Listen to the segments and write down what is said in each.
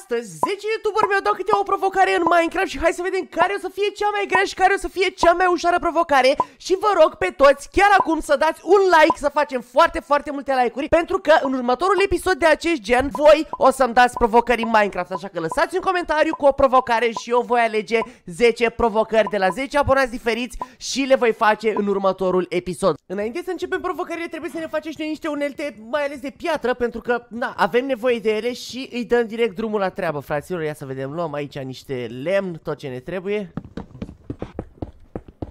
astăzi 10 youtuberi mi-au dat câte o provocare în Minecraft și hai să vedem care o să fie cea mai grea și care o să fie cea mai ușoară provocare și vă rog pe toți chiar acum să dați un like, să facem foarte, foarte multe like-uri pentru că în următorul episod de acest gen voi o să-mi dați provocări în Minecraft, așa că lăsați un comentariu cu o provocare și eu voi alege 10 provocări de la 10 abonați diferiți și le voi face în următorul episod. Înainte să începem provocările trebuie să ne facem și noi niște unelte mai ales de piatră pentru că na, avem nevoie de ele și îi dăm direct drumul la treabă, fraților, ia să vedem, luăm aici niște lemn, tot ce ne trebuie.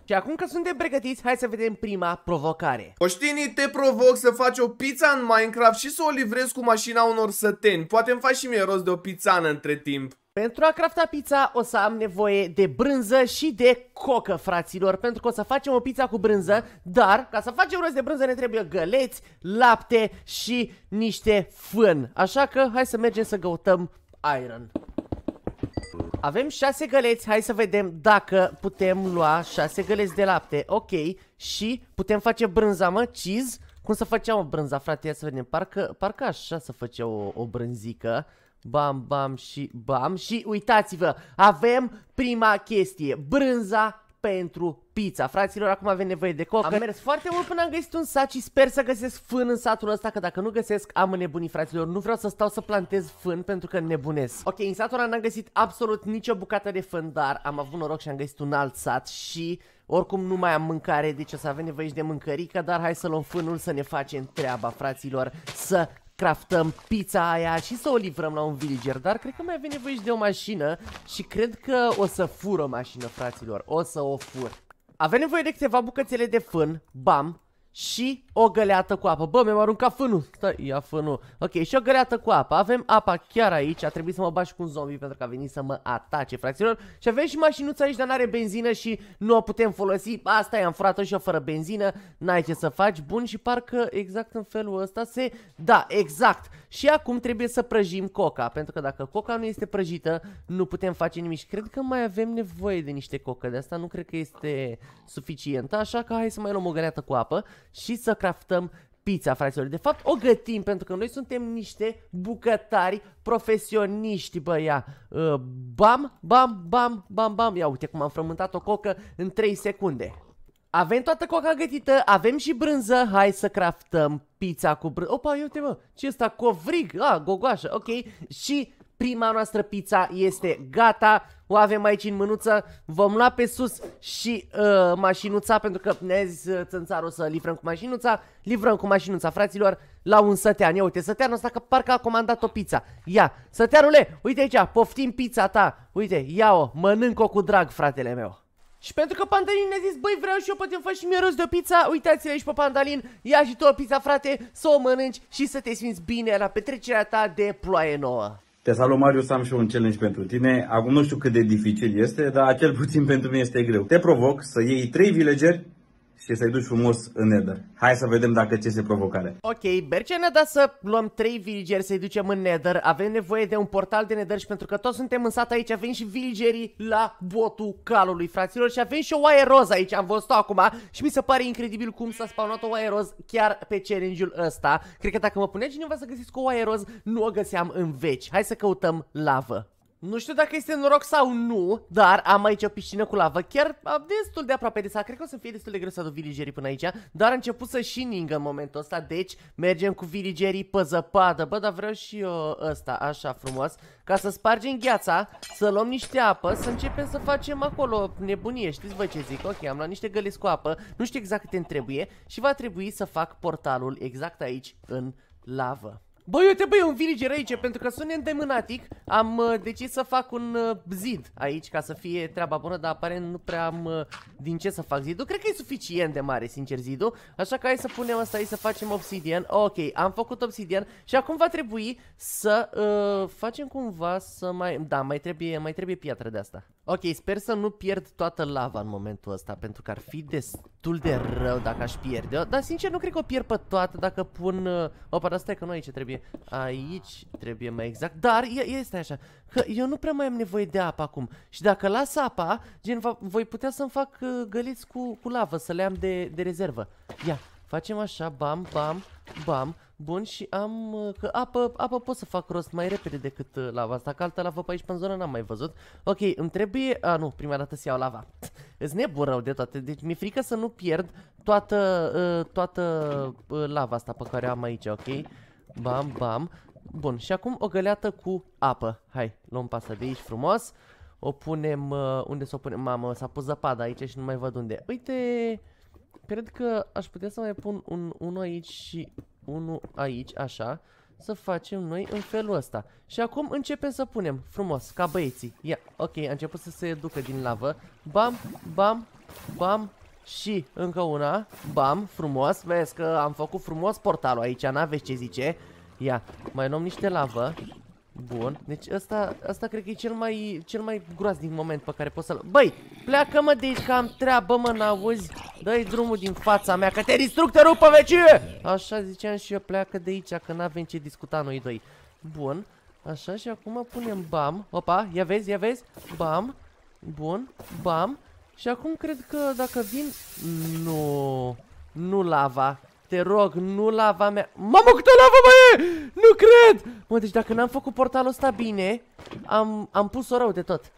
Și acum că suntem pregătiți, hai să vedem prima provocare. Oștinii, te provoc să faci o pizza în Minecraft și să o livrezi cu mașina unor săteni. Poate îmi faci și mie rost de o în între timp. Pentru a crafta pizza o să am nevoie de brânză și de cocă, fraților, pentru că o să facem o pizza cu brânză, dar ca să facem rost de brânză ne trebuie găleți, lapte și niște fân. Așa că hai să mergem să găutăm iron. Avem 6 găleți, hai să vedem dacă putem lua 6 găleți de lapte, ok, și putem face brânza, mă, cheese. Cum să făceam o brânza, frate, ia să vedem, parcă, parcă așa să făcea o, o brânzică. Bam, bam și bam și uitați-vă, avem prima chestie, brânza pentru pizza. Fraților, acum avem nevoie de coca. Am mers foarte mult până am găsit un sat și sper să găsesc fân în satul ăsta, că dacă nu găsesc, am nebunii, fraților. Nu vreau să stau să plantez fân pentru că nebunesc. Ok, în satul ăla n-am găsit absolut nicio bucată de fân, dar am avut noroc și am găsit un alt sat și... Oricum nu mai am mâncare, deci o să avem nevoie și de mâncărică, dar hai să luăm fânul să ne facem treaba, fraților, să craftăm pizza aia și să o livrăm la un villager, dar cred că mai avem nevoie și de o mașină și cred că o să fur o mașină, fraților, o să o fur. Avem nevoie de câteva bucățele de fân, bam, și o găleată cu apă. Bă, mi-am aruncat fânul. Stai, ia fânul. Ok, și o găleată cu apă. Avem apa chiar aici. A trebuit să mă bași cu un zombie pentru că a venit să mă atace, fracților. Și avem și mașinuța aici, dar n-are benzină și nu o putem folosi. Asta e, am furat-o și-o fără benzină. N-ai ce să faci. Bun, și parcă exact în felul ăsta se... Da, exact. Și acum trebuie să prăjim coca, pentru că dacă coca nu este prăjită, nu putem face nimic. cred că mai avem nevoie de niște coca. De asta nu cred că este suficientă, așa că hai să mai luăm o găleată cu apă și să craftăm pizza, fraților. De fapt, o gătim pentru că noi suntem niște bucătari profesioniști, băia. Bam, bam, bam, bam, bam. Ia uite cum am frământat o cocă în 3 secunde. Avem toată coca gătită, avem și brânză, hai să craftăm pizza cu brânză. Opa, uite mă, ce e asta? Covrig, a, ah, gogoașă, ok. Și prima noastră pizza este gata, o avem aici în mânuță, vom lua pe sus și uh, mașinuța, pentru că ne-a zis uh, țânțarul să livrăm cu mașinuța, livrăm cu mașinuța, fraților, la un sătean. Ia uite, săteanul ăsta că parcă a comandat o pizza. Ia, săteanule, uite aici, poftim pizza ta, uite, ia-o, mănânc-o cu drag, fratele meu. Și pentru că Pandalin ne-a zis, băi, vreau și eu, poate îmi faci și mie rost de o pizza, uitați-l aici pe Pandalin, ia și tu o pizza, frate, să o mănânci și să te simți bine la petrecerea ta de ploaie nouă. Te salut, Marius, am și un challenge pentru tine. Acum nu știu cât de dificil este, dar cel puțin pentru mine este greu. Te provoc să iei trei villageri și să-i duci frumos în nether. Hai să vedem dacă ce se provocare. Ok, mergem dar să luăm trei villageri să-i ducem în nether. Avem nevoie de un portal de nether și pentru că toți suntem în sat aici, avem și villagerii la botul calului, fraților. Și avem și o oaie roz aici, am văzut-o acum și mi se pare incredibil cum s-a spawnat o oaie roz chiar pe challenge-ul ăsta. Cred că dacă mă punea cineva să găsiți cu o oaie roz, nu o găseam în veci. Hai să căutăm lavă. Nu știu dacă este noroc sau nu, dar am aici o piscină cu lavă, chiar destul de aproape de sa, Cred că o să fie destul de greu să aduc villagerii până aici, dar a început să și ningă în momentul ăsta, deci mergem cu villagerii pe zăpadă. Bă, dar vreau și eu uh, ăsta, așa frumos, ca să spargem gheața, să luăm niște apă, să începem să facem acolo nebunie, știți voi ce zic? Ok, am luat niște găleți cu apă, nu știu exact cât îmi trebuie și va trebui să fac portalul exact aici, în lavă. Băi, uite, băi, un villager aici, pentru că sunt îndemânatic, am uh, decis să fac un uh, zid aici, ca să fie treaba bună, dar aparent nu prea am uh, din ce să fac zidul. Cred că e suficient de mare, sincer, zidul, așa că hai să punem asta aici, să facem obsidian. Ok, am făcut obsidian și acum va trebui să uh, facem cumva să mai... Da, mai trebuie, mai trebuie piatră de asta. Ok, sper să nu pierd toată lava în momentul ăsta, pentru că ar fi destul de rău dacă aș pierde-o. Dar, sincer, nu cred că o pierd pe toată dacă pun... Uh, opa, dar stai că nu aici trebuie... Aici trebuie mai exact. Dar este așa, că eu nu prea mai am nevoie de apă acum. Și dacă las apa, gen, voi putea să-mi fac uh, găliți cu, cu lavă, să le am de, de rezervă. Ia, Facem așa, bam, bam, bam. Bun, și am... Uh, că apă, apă pot să fac rost mai repede decât uh, lava asta, că altă lavă pe aici pe zona n-am mai văzut. Ok, îmi trebuie... A, nu, prima dată să iau lava. Îți nebun rău de toate, deci mi-e frică să nu pierd toată, uh, toată lava asta pe care am aici, ok? Bam, bam. Bun, și acum o găleată cu apă. Hai, luăm pasă de aici frumos. O punem... unde să o punem? Mamă, s-a pus zăpada aici și nu mai văd unde. Uite cred că aș putea să mai pun un, unul aici și unul aici, așa. Să facem noi în felul ăsta. Și acum începem să punem frumos, ca băieții. Ia, ok, a început să se ducă din lavă. Bam, bam, bam, și încă una, bam, frumos, vezi că am făcut frumos portalul aici, n-aveți ce zice Ia, mai luăm niște lavă Bun, deci asta asta cred că e cel mai, cel mai groaznic moment pe care pot să-l... Băi, pleacă mă de aici că am treabă mă, n-auzi? Dă-i drumul din fața mea că te distrug, te rup pe vecie! Așa ziceam și eu, pleacă de aici că n-avem ce discuta noi doi. Bun, așa și acum punem bam, opa, ia vezi, ia vezi, bam, bun, bam. Și acum cred că dacă vin... Nu, nu lava, te rog, nu lava mea... Mamă, câtă lava mai e! Nu cred! Mă, deci dacă n-am făcut portalul ăsta bine, am, am pus-o rău de tot.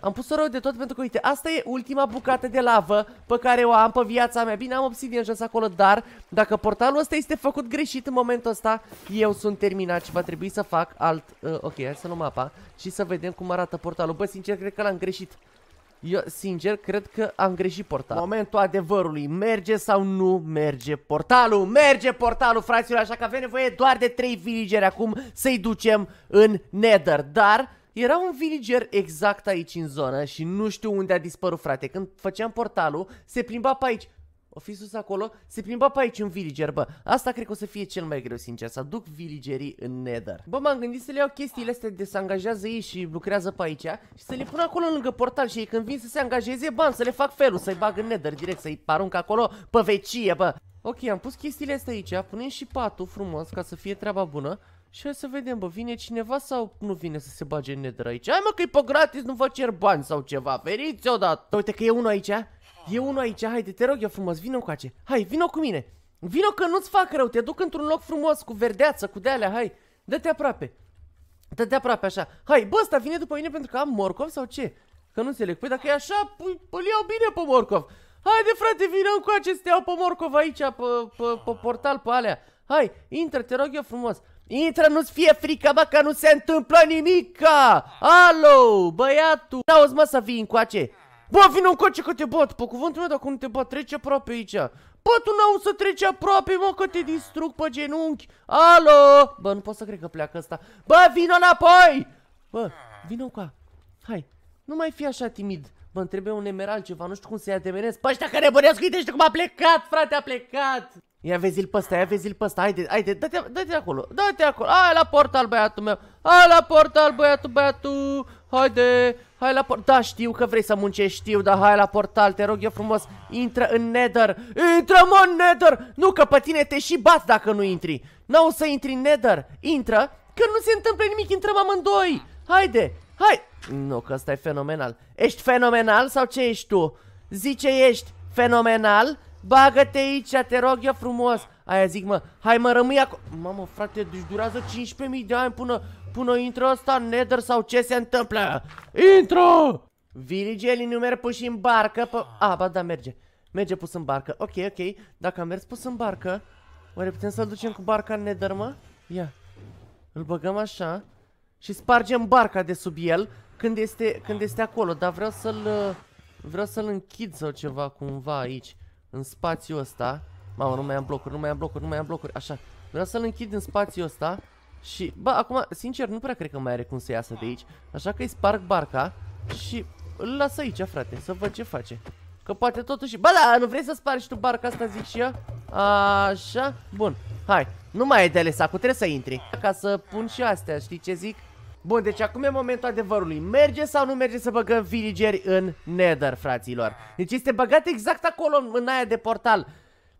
Am pus-o rău de tot pentru că, uite, asta e ultima bucată de lavă pe care o am pe viața mea. Bine, am obsidian jos acolo, dar dacă portalul ăsta este făcut greșit în momentul ăsta, eu sunt terminat și va trebui să fac alt... Uh, ok, hai să luăm apa și să vedem cum arată portalul. Bă, sincer, cred că l-am greșit. Eu, sincer, cred că am greșit portalul. Momentul adevărului, merge sau nu merge portalul? Merge portalul, fraților, așa că avem nevoie doar de 3 villageri acum să-i ducem în Nether. Dar era un villager exact aici în zonă și nu știu unde a dispărut, frate. Când făceam portalul, se plimba pe aici. O fi sus acolo, se plimba pe aici un villager, bă. Asta cred că o să fie cel mai greu, sincer, să aduc villagerii în nether. Bă, m-am gândit să le iau chestiile astea de se angajează ei și lucrează pe aici și să le pun acolo lângă portal și ei când vin să se angajeze, bani, să le fac felul, să-i bag în nether direct, să-i parunc acolo pe vecie, bă. Ok, am pus chestiile astea aici, punem și patul frumos ca să fie treaba bună. Și hai să vedem, bă, vine cineva sau nu vine să se bage în nether aici? Hai mă că e pe gratis, nu vă cer bani sau ceva, veniți odată! Uite că e unul aici E unul aici, haide, te rog eu frumos, vină cu ace. Hai, vină cu mine. Vino că nu-ți fac rău, te duc într-un loc frumos, cu verdeață, cu dealea, hai. Dă-te aproape. Dă-te aproape așa. Hai, bă, ăsta vine după mine pentru că am morcov sau ce? Că nu înțeleg. Păi dacă e așa, pui, îl iau bine pe morcov. Haide, frate, vină cu aceste iau pe morcov aici, pe, pe, pe portal, pe alea. Hai, intră, te rog eu frumos. Intră, nu-ți fie frică, bă, că nu se întâmplă nimica! Alo, băiatul! da, auzi mă, să cu ace. Bă, un coace că te bat, pe cuvântul meu, dacă nu te bat, trece aproape aici. Bă, tu n-au să treci aproape, mă, că te distrug pe genunchi. Alo! Bă, nu pot să cred că pleacă ăsta. Bă, vină înapoi! Bă, vină cu Hai, nu mai fi așa timid. Bă, trebuie un emerald ceva, nu știu cum să-i atemenez. Bă, ăștia care bănesc, uite, știu cum a plecat, frate, a plecat! Ia vezi-l pe ăsta, ia vezi-l pe ăsta, haide, haide, dă-te dă, -te, dă -te acolo, dă-te acolo, hai la portal băiatul meu, hai la portal băiatul, băiatul, haide, hai la portal, da știu că vrei să muncești, știu, dar hai la portal, te rog eu frumos, intră în nether, intră mă în nether, nu că pe tine te și bat dacă nu intri, n-au să intri în nether, intră, că nu se întâmplă nimic, intrăm amândoi, haide, hai, nu că ăsta e fenomenal, ești fenomenal sau ce ești tu, zice ești fenomenal, Bagă-te aici, te rog eu frumos. Aia zic, mă, hai mă, rămâi acolo. Mamă, frate, deci durează 15.000 de ani până, până intră ăsta în nether sau ce se întâmplă? Intră! nu merg puși în barcă pe... A, ba da, merge. Merge pus în barcă. Ok, ok. Dacă am mers pus în barcă, oare putem să-l ducem cu barca în nether, mă? Ia. Îl băgăm așa și spargem barca de sub el când este, când este acolo. Dar vreau să-l... Vreau să-l închid sau ceva cumva aici în spațiul ăsta. Mamă, nu mai am blocuri, nu mai am blocuri, nu mai am blocuri, așa. Vreau să-l închid în spațiul ăsta și, bă, acum, sincer, nu prea cred că mai are cum să iasă de aici. Așa că îi sparg barca și îl las aici, frate, să văd ce face. Că poate totuși... Ba da, nu vrei să spargi tu barca asta, zic și eu? Așa, bun. Hai, nu mai e de ales acum, trebuie să intri. Ca să pun și astea, știi ce zic? Bun, deci acum e momentul adevărului. Merge sau nu merge să băgăm villageri în nether, fraților? Deci este băgat exact acolo, în aia de portal.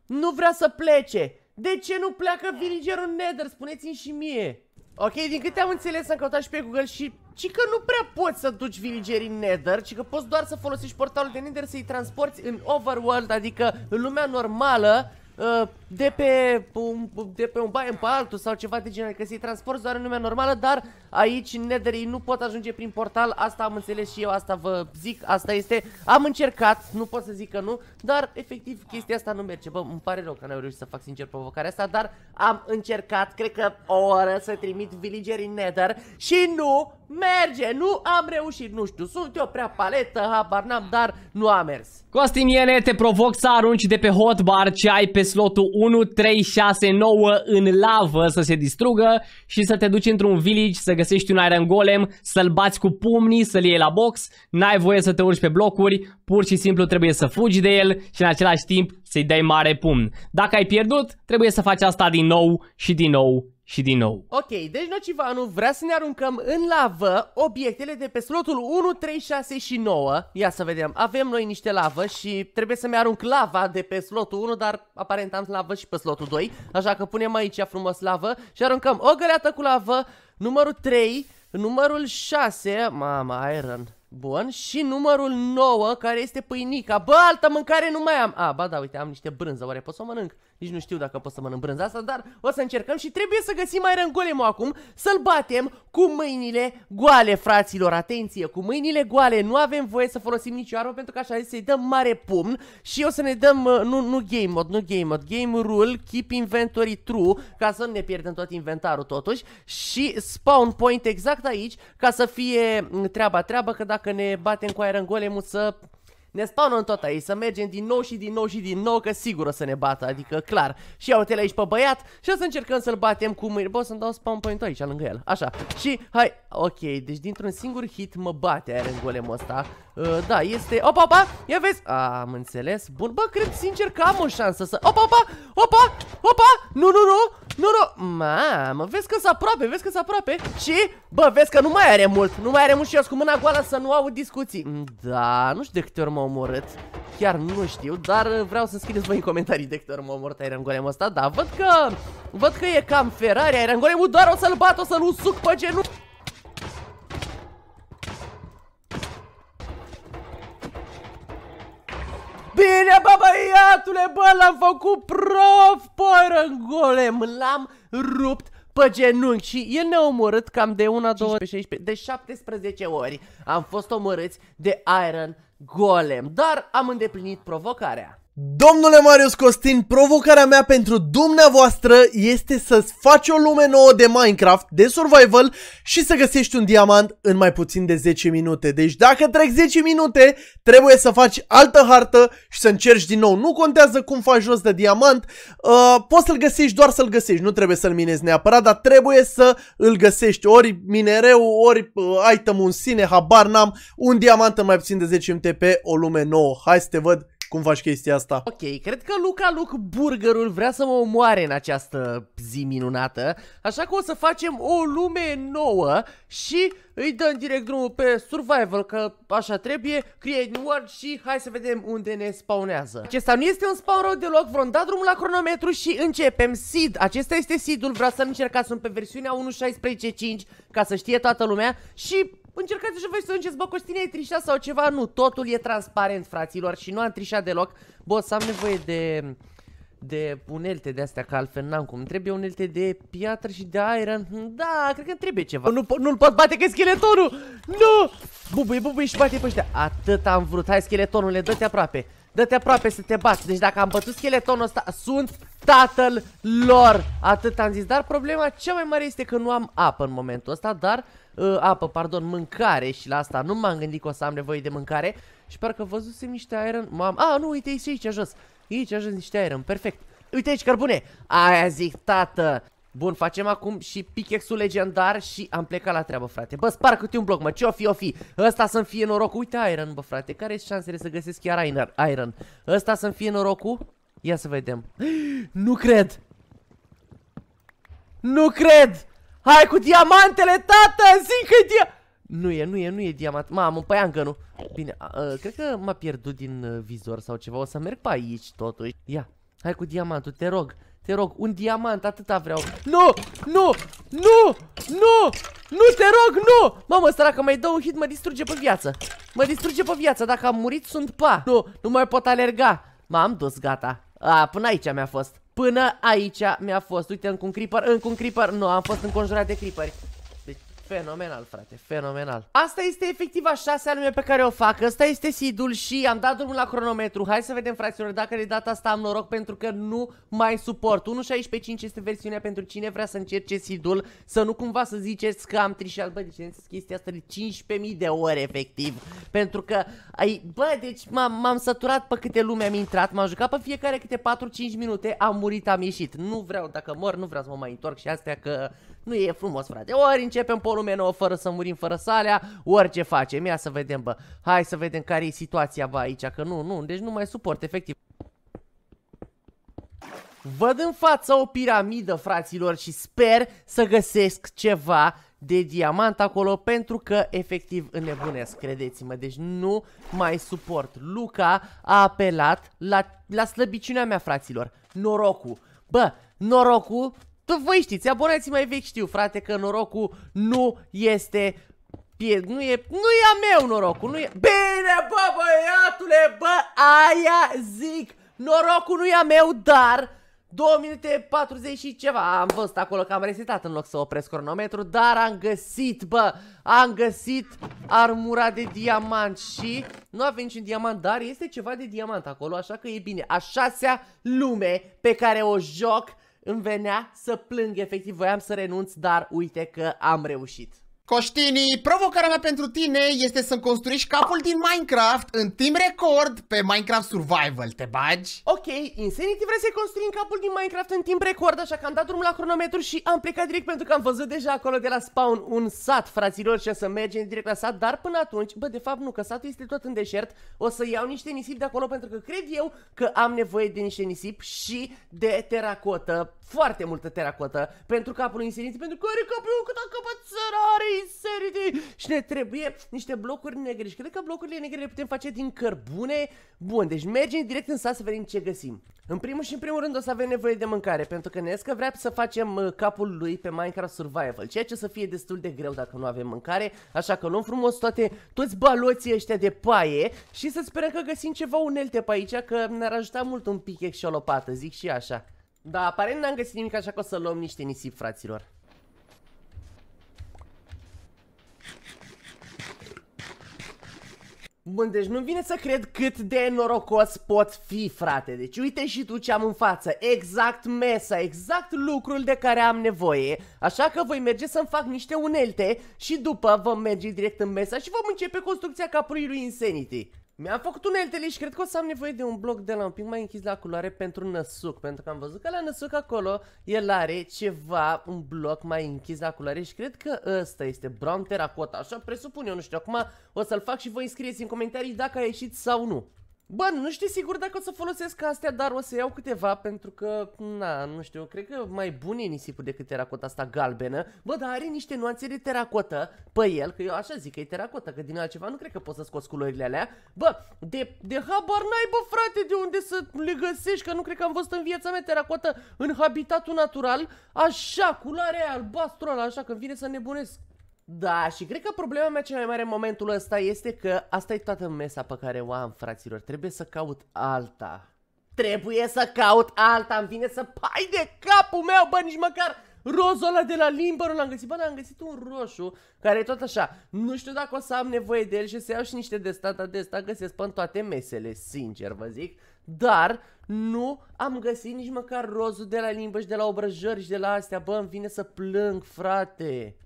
Nu vrea să plece. De ce nu pleacă villagerul în nether? Spuneți-mi și mie. Ok, din câte am înțeles, am căutat și pe Google și... Ci că nu prea poți să duci villagerii în nether, ci că poți doar să folosești portalul de nether să-i transporti în overworld, adică în lumea normală, Uh, de pe, un, de pe un baie în altul sau ceva de genul, că adică se transport doar în lumea normală, dar aici netherii nu pot ajunge prin portal, asta am înțeles și eu, asta vă zic, asta este, am încercat, nu pot să zic că nu, dar efectiv chestia asta nu merge, bă, îmi pare rău că n-am reușit să fac sincer provocarea asta, dar am încercat, cred că o oră să trimit villagerii nether și nu merge, nu am reușit, nu știu, sunt eu prea paletă, habar n-am, dar nu a mers. Costiniene, te provoc să arunci de pe hotbar ce ai pe slotul 9 în lavă să se distrugă și să te duci într-un village să găsești un Iron Golem, să-l bați cu pumnii, să-l iei la box, n-ai voie să te urci pe blocuri, pur și simplu trebuie să fugi de el și în același timp să-i dai mare pumn. Dacă ai pierdut, trebuie să faci asta din nou și din nou și din nou. Ok, deci Nocivanu vrea să ne aruncăm în lavă obiectele de pe slotul 1, 3, 6 și 9. Ia să vedem, avem noi niște lavă și trebuie să-mi arunc lava de pe slotul 1, dar aparent am lavă și pe slotul 2. Așa că punem aici frumos lavă și aruncăm o găleată cu lavă, numărul 3, numărul 6, mama, iron. Bun, și numărul 9, care este pâinica. Bă, altă mâncare nu mai am. A, ba da, uite, am niște brânză, oare pot să o mănânc? Nici nu știu dacă pot să mănânc brânza asta, dar o să încercăm și trebuie să găsim Iron Golem acum, să-l batem cu mâinile goale, fraților. Atenție, cu mâinile goale nu avem voie să folosim nicio armă pentru că așa zis să-i dăm mare pumn și o să ne dăm, uh, nu, nu game mod, nu game mod, game rule, keep inventory true, ca să nu ne pierdem tot inventarul totuși și spawn point exact aici ca să fie mm, treaba treaba că dacă ne batem cu Iron Golem să ne spawnăm tot aici, să mergem din nou și din nou și din nou, că sigur o să ne bată, adică clar. Și ia uite aici pe băiat și o să încercăm să-l batem cu mâini. Bă, să-mi dau spawn point aici, lângă el. Așa. Și hai, ok, deci dintr-un singur hit mă bate în Golem ăsta. Uh, da, este... Opa, opa, ia vezi? A, am înțeles. Bun, bă, cred sincer că am o șansă să... Opa, opa, opa, opa, nu, nu, nu, nu, nu, mamă, vezi că s aproape, vezi că s aproape Și, bă, vezi că nu mai are mult Nu mai are mult și eu cu mâna goală să nu au discuții mm, Da, nu știu de câte ori mă omorât. Chiar nu știu, dar uh, vreau să scrieți voi în comentarii de câte ori m-a omorât Iron Golem ăsta Da, văd că, văd că e cam Ferrari Iron Golem-ul, doar o să-l bat, o să-l usuc pe genunchi Bine, bă, băiatule, bă, l-am făcut prof, bă, Iron Golem L-am rupt pe genunchi și el ne-a omorât cam de una, 2, 15, 16, de 17 ori. Am fost omorâți de Iron golem, dar am îndeplinit provocarea. Domnule Marius Costin, provocarea mea pentru dumneavoastră este să-ți faci o lume nouă de Minecraft, de survival și să găsești un diamant în mai puțin de 10 minute. Deci dacă trec 10 minute, trebuie să faci altă hartă și să încerci din nou. Nu contează cum faci jos de diamant, uh, poți să-l găsești doar să-l găsești, nu trebuie să-l minezi neapărat, dar trebuie să îl găsești. Ori minereu, ori uh, item-ul în sine, habar n-am, un diamant în mai puțin de 10 minute pe o lume nouă. Hai să te văd cum faci chestia asta? Ok, cred că Luca Luc Burgerul vrea să mă omoare în această zi minunată, așa că o să facem o lume nouă și îi dăm direct drumul pe survival, că așa trebuie, create new world și hai să vedem unde ne spawnează. Acesta nu este un spawn rău deloc, vom da drumul la cronometru și începem seed. Acesta este seed-ul, vreau să încercați, sunt pe versiunea 1.16.5 ca să știe toată lumea și Încercați și voi să ziceți, bă, Costine, ai trișat sau ceva. Nu, totul e transparent, fraților, și nu am trișat deloc. Bă, să am nevoie de de unelte de astea, ca altfel n-am cum. Trebuie unelte de piatră și de iron. Da, cred că trebuie ceva. Nu, nu-l pot bate că scheletonul! Nu! Bubuie, bubuie și bate pe ăștia. Atât am vrut. Hai, scheletonule, dă-te aproape. Dă-te aproape să te bați. Deci dacă am bătut scheletonul ăsta, sunt tatăl lor. Atât am zis. Dar problema cea mai mare este că nu am apă în momentul ăsta, dar... Uh, apă, pardon, mâncare și la asta nu m-am gândit că o să am nevoie de mâncare. Și parcă văzusem niște iron... Mam... A, nu, uite, aici, aici jos. aici jos niște iron, perfect. Uite aici, cărbune. Aia zic, tată. Bun, facem acum și pickaxe-ul legendar și am plecat la treabă, frate. Bă, spar câte un bloc, mă, ce-o fi, o fi. Ăsta să-mi fie norocul. Uite Iron, bă, frate, care sunt șansele să găsesc chiar Iron? Ăsta să-mi fie norocul? Ia să vedem. Nu cred! Nu cred! Hai cu diamantele, tată! Zic că dia... Nu e, nu e, nu e diamant. Mamă, păi încă nu. Bine, a, a, cred că m-a pierdut din uh, vizor sau ceva. O să merg pe aici, totuși. Ia, hai cu diamantul, te rog. Te rog, un diamant, atâta vreau Nu, nu, nu, nu Nu, te rog, nu Mamă, săracă, mai dă un hit, mă distruge pe viață Mă distruge pe viață, dacă am murit sunt pa Nu, nu mai pot alerga M-am dus, gata A, până aici mi-a fost Până aici mi-a fost Uite, încă un creeper, încă un creeper Nu, am fost înconjurat de creeperi Fenomenal, frate, fenomenal. Asta este efectiv a șasea lume pe care o fac. Asta este sidul și am dat drumul la cronometru. Hai să vedem, fraților, dacă de data asta am noroc pentru că nu mai suport. 1.16.5 este versiunea pentru cine vrea să încerce sidul, să nu cumva să ziceți că am trișat. Bă, deci chestia asta de 15.000 de ore, efectiv. Pentru că, ai, bă, deci m-am săturat pe câte lume am intrat, m-am jucat pe fiecare câte 4-5 minute, am murit, am ieșit. Nu vreau, dacă mor, nu vreau să mă mai întorc și astea că nu e frumos, frate. Ori începem pe o lume nouă fără să murim, fără salea, ori ce facem. Ia să vedem, bă. Hai să vedem care e situația, bă, aici, că nu, nu, deci nu mai suport, efectiv. Văd în fața o piramidă, fraților, și sper să găsesc ceva de diamant acolo pentru că efectiv înnebunesc, credeți-mă. Deci nu mai suport. Luca a apelat la, la slăbiciunea mea, fraților. Norocul. Bă, norocul tot voi știți, abonații mai vechi știu, frate, că norocul nu este pie, nu e, nu e a meu norocul, nu e... Bine, bă, băiatule, bă, aia zic, norocul nu e a meu, dar... 2 minute 40 și ceva, am văzut acolo că am resetat în loc să opresc cronometru, dar am găsit, bă, am găsit armura de diamant și nu avem niciun diamant, dar este ceva de diamant acolo, așa că e bine, a șasea lume pe care o joc îmi venea să plâng, efectiv voiam să renunț, dar uite că am reușit. Coștini, provocarea mea pentru tine este să-mi construiești capul din Minecraft în timp record pe Minecraft Survival. Te bagi? Ok, Insanity vrea să-i construim capul din Minecraft în timp record, așa că am dat drumul la cronometru și am plecat direct pentru că am văzut deja acolo de la spawn un sat, fraților, și să mergem direct la sat, dar până atunci, bă, de fapt nu, că satul este tot în deșert, o să iau niște nisip de acolo pentru că cred eu că am nevoie de niște nisip și de teracotă, foarte multă teracotă, pentru capul Insanity, pentru că are capul cât a căpățărare Insanity! Și ne trebuie niște blocuri negre. Și cred că blocurile negre le putem face din cărbune. Bun, deci mergem direct în sat să vedem ce găsim. În primul și în primul rând o să avem nevoie de mâncare, pentru că Nesca vrea să facem uh, capul lui pe Minecraft Survival, ceea ce o să fie destul de greu dacă nu avem mâncare, așa că luăm frumos toate, toți baloții ăștia de paie și să sperăm că găsim ceva unelte pe aici, că ne-ar ajuta mult un pic și o lopată, zic și așa. Da, aparent n-am găsit nimic, așa că o să luăm niște nisip, fraților. Bun, deci nu-mi vine să cred cât de norocos pot fi, frate. Deci uite și tu ce am în față. Exact mesa, exact lucrul de care am nevoie. Așa că voi merge să-mi fac niște unelte și după vom merge direct în mesa și vom începe construcția capului lui Insanity. Mi-am făcut uneltele și cred că o să am nevoie de un bloc de la un pic mai închis la culoare pentru năsuc Pentru că am văzut că la năsuc acolo el are ceva, un bloc mai închis la culoare Și cred că ăsta este brown terracotta, așa presupun eu, nu știu Acum o să-l fac și voi scrieți în comentarii dacă a ieșit sau nu Bă, nu știu sigur dacă o să folosesc astea, dar o să iau câteva pentru că, na, nu știu, cred că mai bun e nisipul decât teracota asta galbenă. Bă, dar are niște nuanțe de teracotă pe el, că eu așa zic că e teracotă, că din altceva nu cred că poți să scoți culorile alea. Bă, de, de habar n-ai, bă, frate, de unde să le găsești, că nu cred că am văzut în viața mea teracotă în habitatul natural, așa, culoarea albastru ăla, așa, că vine să nebunesc. Da, și cred că problema mea cea mai mare în momentul ăsta este că asta e toată mesa pe care o am, fraților. Trebuie să caut alta. Trebuie să caut alta, îmi vine să... Pai de capul meu, bă, nici măcar rozul ăla de la limbă nu l-am găsit. Bă, am găsit un roșu care e tot așa. Nu știu dacă o să am nevoie de el și să iau și niște de stata de stat găsesc pe toate mesele, sincer vă zic. Dar nu am găsit nici măcar rozul de la limbă și de la obrăjări și de la astea. Bă, îmi vine să plâng, frate.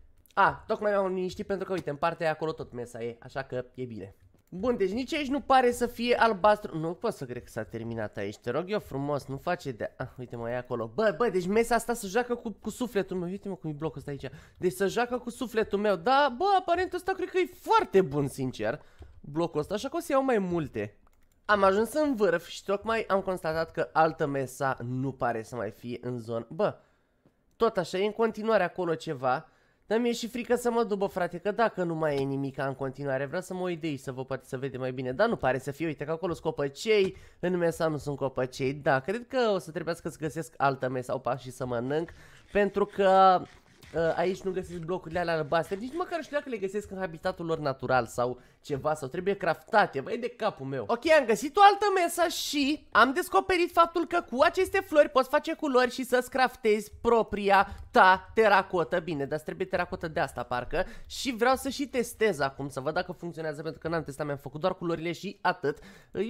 A, tocmai m-am liniștit pentru că, uite, în partea aia, acolo tot mesa e, așa că e bine. Bun, deci nici aici nu pare să fie albastru. Nu pot să cred că s-a terminat aici, te rog eu frumos, nu face de... Ah, uite mai e acolo. Bă, bă, deci mesa asta să joacă cu, cu sufletul meu. Uite-mă cum e blocul ăsta aici. Deci să joacă cu sufletul meu. Da, bă, aparent ăsta cred că e foarte bun, sincer. Blocul ăsta, așa că o să iau mai multe. Am ajuns în vârf și tocmai am constatat că altă mesa nu pare să mai fie în zonă. Bă, tot așa, e în continuare acolo ceva. Dar mi-e și frică să mă dubă, frate, că dacă nu mai e nimica în continuare, vreau să mă uit de aici, să vă poate să vede mai bine. Dar nu pare să fie, uite că acolo sunt copăcei, în mesa nu sunt copăcei. Da, cred că o să trebuiască să găsesc altă mesa sau pași și să mănânc, pentru că uh, aici nu găsesc blocurile alea albastre, nici măcar știu dacă le găsesc în habitatul lor natural sau ceva sau trebuie craftate, băi, de capul meu. Ok, am găsit o altă mesă și am descoperit faptul că cu aceste flori poți face culori și să-ți craftezi propria ta teracotă. Bine, dar trebuie teracotă de asta, parcă. Și vreau să și testez acum, să văd dacă funcționează, pentru că n-am testat, mi-am făcut doar culorile și atât.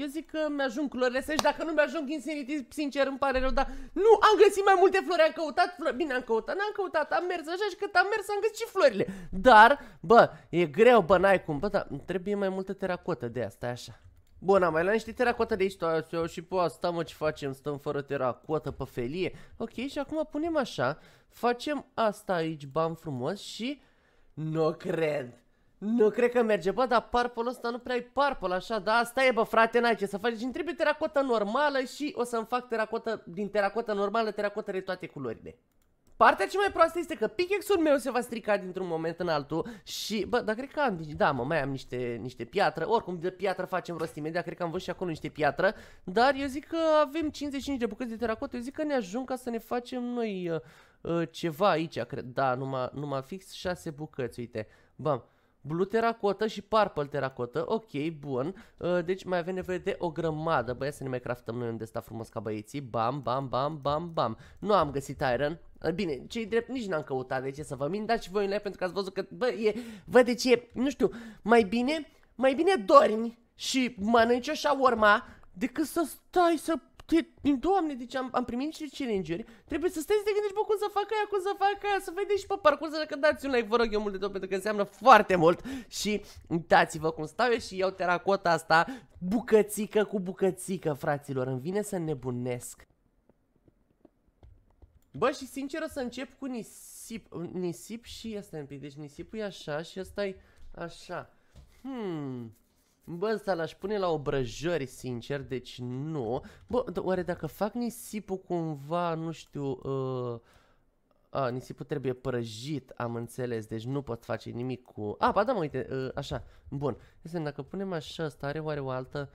Eu zic că mi-ajung culorile astea și dacă nu mi-ajung Insanity, sincer, îmi pare rău, dar nu, am găsit mai multe flori, am căutat flori, bine, am căutat, n-am căutat, am mers așa și cât am mers, am găsit și florile. Dar, bă, e greu, bă, n-ai cum, bă, dar trebuie bine mai multă teracotă de asta, așa. Bun, am mai luat niște teracotă de aici, toată, eu și pe asta, mă, ce facem? Stăm fără teracotă pe felie. Ok, și acum punem așa, facem asta aici, bam frumos și... Nu cred! Nu cred că merge, bă, dar parpolul ăsta nu prea e parpol, așa, da, asta e, bă, frate, n-ai ce să faci, Deci trebuie teracotă normală și o să-mi fac teracotă, din teracotă normală, teracotă de toate culorile. Partea cea mai proastă este că pickaxe-ul meu se va strica dintr-un moment în altul și, bă, dar cred că am, da, mă, mai am niște, niște piatră, oricum de piatră facem rost imediat, cred că am văzut și acolo niște piatră, dar eu zic că avem 55 de bucăți de teracotă, eu zic că ne ajung ca să ne facem noi uh, uh, ceva aici, cred, da, numai, numai fix 6 bucăți, uite, bam. Blue teracotă și purple teracotă, ok, bun. Uh, deci mai avem nevoie de o grămadă, băi să ne mai craftăm noi unde sta frumos ca băieții. Bam, bam, bam, bam, bam. Nu am găsit iron. Uh, bine, cei drept nici n-am căutat de ce să vă mint, dați și voi în pentru că ați văzut că, bă, e, bă, de ce, e, nu știu, mai bine, mai bine dormi și mănânci o urma decât să stai să Doamne, deci am, am primit niște challenge Trebuie să stai să te gândești, bă, cum să fac aia, cum să fac aia Să vedeți și pe parcurs dacă dați un like, vă rog eu mult de tot Pentru că înseamnă foarte mult Și uitați-vă cum stau eu și iau teracota asta Bucățică cu bucățică, fraților Îmi vine să nebunesc Bă, și sincer o să încep cu nisip Nisip și asta un pic Deci nisipul e așa și asta e așa Hmm... Bă, ăsta l-aș pune la obrăjări, sincer, deci nu. Bă, oare dacă fac nisipul cumva, nu știu... Uh... A, nisipul trebuie prăjit, am înțeles, deci nu pot face nimic cu... A, ba da, mă, uite, uh, așa, bun. Deci, dacă punem așa, asta are oare o altă...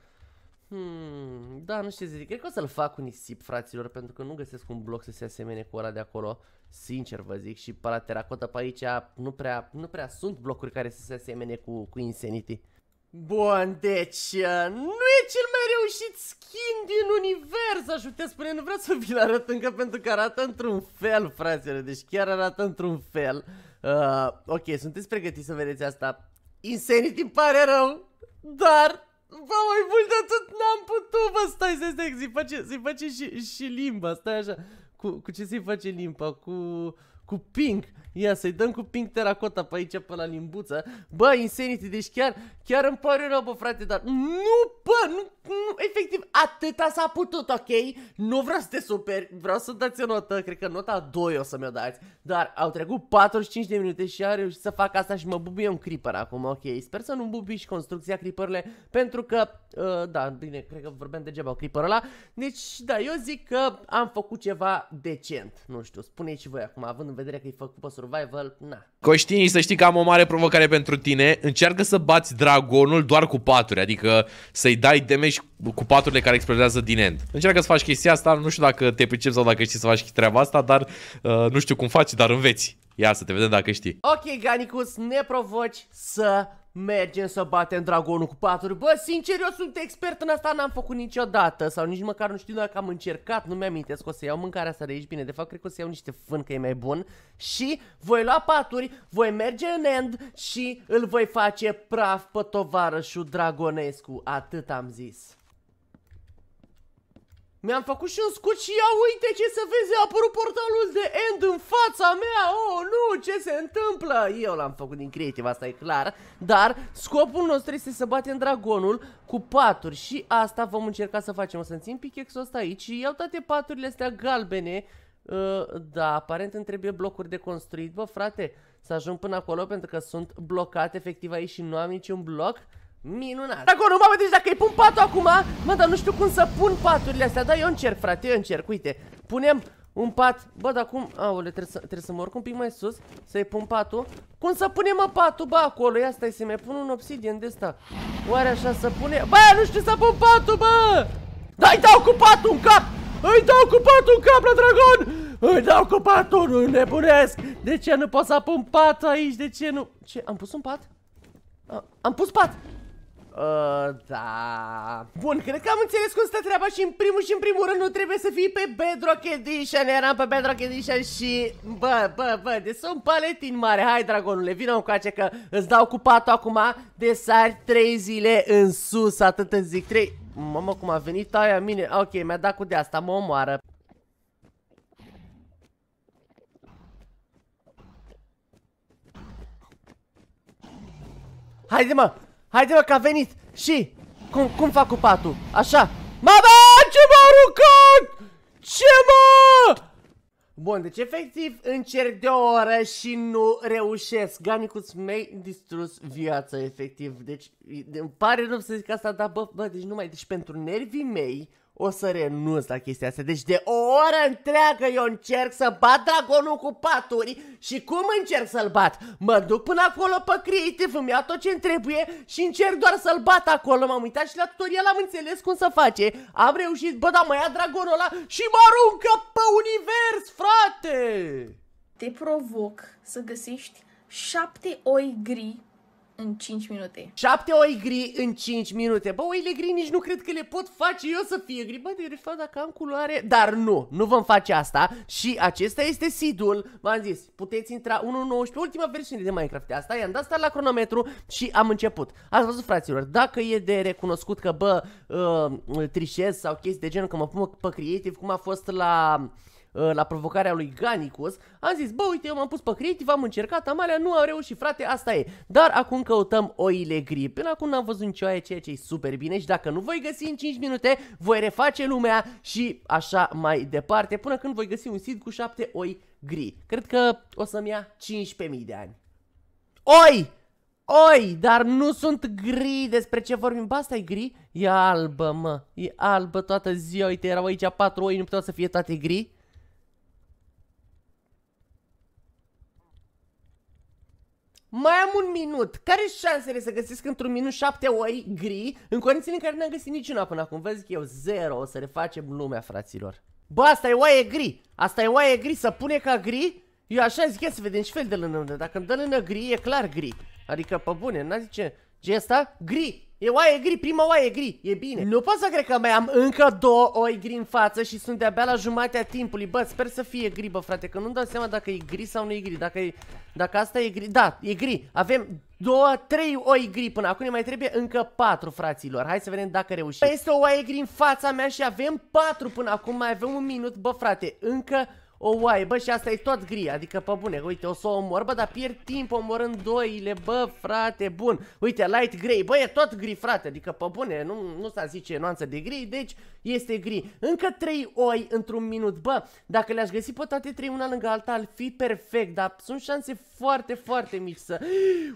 Hmm, da, nu știu să zic, cred că o să-l fac cu nisip, fraților, pentru că nu găsesc un bloc să se asemene cu ăla de acolo, sincer vă zic, și pe la teracotă pe aici nu prea, nu prea sunt blocuri care să se asemene cu, cu Insanity. Bun, deci uh, nu e cel mai reușit skin din univers, aș putea spune, nu vreau să vi-l arăt încă pentru că arată într-un fel, fraților, deci chiar arată într-un fel. Uh, ok, sunteți pregătiți să vedeți asta? Insanity îmi pare rău, dar Bă, mai mult de atât n-am putut, bă, stai, stai, stai, să-i face, să face și, și limba, stai așa. Cu, cu ce să-i face limba? Cu, cu pink. Ia să-i dăm cu pink teracota pe aici, pe la limbuță. Bă, Insanity, deci chiar, chiar îmi pare rău, bă, frate, dar nu, bă, nu, nu efectiv, atâta s-a putut, ok? Nu vreau să te superi, vreau să dați o notă, cred că nota 2 o să mi-o dați. Dar au trecut 45 de minute și a reușit să fac asta și mă bubuie un creeper acum, ok? Sper să nu bubi și construcția creeperle, pentru că, uh, da, bine, cred că vorbim degeaba creeper ăla. Deci, da, eu zic că am făcut ceva decent, nu știu, spuneți și voi acum, având în vedere că e făcut pe survival, na. Coștinii, să știi că am o mare provocare pentru tine. Încearcă să bați dragonul doar cu paturi, adică să-i dai damage cu paturile care explodează din end. Încearcă să faci chestia asta, nu știu dacă te pricepi sau dacă știi să faci treaba asta, dar uh, nu știu cum faci, dar înveți. Ia să te vedem dacă știi. Ok, Ganicus, ne provoci să Mergem să batem dragonul cu paturi. Bă, sincer, eu sunt expert în asta, n-am făcut niciodată. Sau nici măcar nu știu dacă am încercat, nu mi amintesc o să iau mâncarea asta de aici. Bine, de fapt, cred că o să iau niște fân, că e mai bun. Și voi lua paturi, voi merge în end și îl voi face praf pe tovarășul Dragonescu. Atât am zis. Mi-am făcut și un scut și ia uite ce să vezi, a apărut portalul de end în fața mea, oh nu, ce se întâmplă? Eu l-am făcut din creative, asta e clar, dar scopul nostru este să batem dragonul cu paturi și asta vom încerca să facem. O să țin pichexul ăsta aici și iau toate paturile astea galbene, uh, da, aparent îmi trebuie blocuri de construit, bă frate, să ajung până acolo pentru că sunt blocat efectiv aici și nu am niciun bloc. Minunat. nu mă deci dacă îi pun patul acum, mă, dar nu știu cum să pun paturile astea, da, eu încerc, frate, eu încerc, uite, punem un pat, bă, dar cum, aole, trebuie să, trebuie să mă urc un pic mai sus, să-i pun patul, cum să punem, mă, patul, bă, acolo, ia stai să-mi pun un obsidian de ăsta, oare așa să pune, bă, nu știu să pun patul, bă, da-i dau cu patul în cap, îi dau cu patul în cap la dragon, îi dau cu patul, nu nebunesc, de ce nu pot să pun pat aici, de ce nu, ce, am pus un pat? A, am pus pat! Uh, da... Bun, cred că am înțeles cum stă treaba și în primul și în primul rând nu trebuie să fii pe Bedrock Edition. Eram pe Bedrock Edition și... Bă, bă, bă, de sunt paletin mare. Hai, dragonule, vină cu acea că îți dau cu patul acum de sari 3 zile în sus, atât îți zic 3... Mamă, cum a venit aia mine. Ok, mi-a dat cu de asta, mă omoară. Haide mă, Haide, mă, că a venit! Și? Cum, cum fac cu patul? Așa! Mama, ce m-a aruncat! Ce mă? Bun, deci efectiv încerc de o oră și nu reușesc. Gamicuț mi-ai distrus viața, efectiv. Deci îmi pare rău să zic asta, dar bă, bă, deci numai, deci pentru nervii mei o să renunț la chestia asta. Deci de o oră întreagă eu încerc să bat dragonul cu paturi și cum încerc să-l bat? Mă duc până acolo pe creative, îmi iau tot ce trebuie și încerc doar să-l bat acolo. M-am uitat și la tutorial am înțeles cum să face. Am reușit, bă, dar mă ia dragonul ăla și mă aruncă pe univers, frate! Te provoc să găsești șapte oi gri în 5 minute. 7 oigri în 5 minute. Bă, oile gri nici nu cred că le pot face eu să fie gri. Bă, de fapt, dacă am culoare... Dar nu, nu vom face asta. Și acesta este sidul. V-am zis, puteți intra 1.19, ultima versiune de Minecraft asta. I-am dat asta la cronometru și am început. Ați văzut, fraților, dacă e de recunoscut că, bă, uh, trișez sau chestii de genul, că mă pun pe creative, cum a fost la... Eh, la provocarea lui Ganicus, am zis, bă, uite, eu m-am pus pe creative, am încercat, am alea, nu am reușit, frate, asta e. Dar acum căutăm oile gri. Până acum n-am văzut nicio aia, ceea ce e super bine și dacă nu voi găsi în 5 minute, voi reface lumea și așa mai departe, până când voi găsi un sit cu 7 oi gri. Cred că o să-mi ia 15.000 de ani. Oi! Oi, dar nu sunt gri, despre ce vorbim? Ba, asta e gri? E albă, mă, e albă toată ziua, uite, erau aici patru oi, nu puteau să fie toate gri? Mai am un minut. Care șansele să găsesc într-un minut șapte oi gri în condițiile în care n-am găsit niciuna până acum? Vă zic eu, zero. O să refacem lumea, fraților. Bă, asta e oaie gri. Asta e oaie gri. Să pune ca gri? Eu așa zic, ia să vedem ce fel de lână. Dacă îmi dă lână gri, e clar gri. Adică, pe bune, n-a zice... Ce e asta? Gri! E oaie gri, prima oaie gri, e bine. Nu pot să cred că mai am încă două oi gri în față și sunt de-abia la jumatea timpului. Bă, sper să fie gri, bă, frate, că nu-mi dau seama dacă e gri sau nu e gri. Dacă, e, dacă asta e gri, da, e gri. Avem două, trei oi gri până acum ne mai trebuie încă patru, fraților. Hai să vedem dacă reușim. Păi este o oaie gri în fața mea și avem patru până acum, mai avem un minut, bă, frate, încă o, uai, bă, și asta e tot gri, adică, pe bune, uite, o să o omor, bă, dar pierd timp omorând doile, bă, frate, bun. Uite, light grey, bă, e tot gri, frate, adică, pe bune, nu, nu s-a zice nuanță de gri, deci este gri. Încă trei oi într-un minut, bă, dacă le-aș găsi pe toate trei una lângă alta, ar fi perfect, dar sunt șanse foarte, foarte mici să...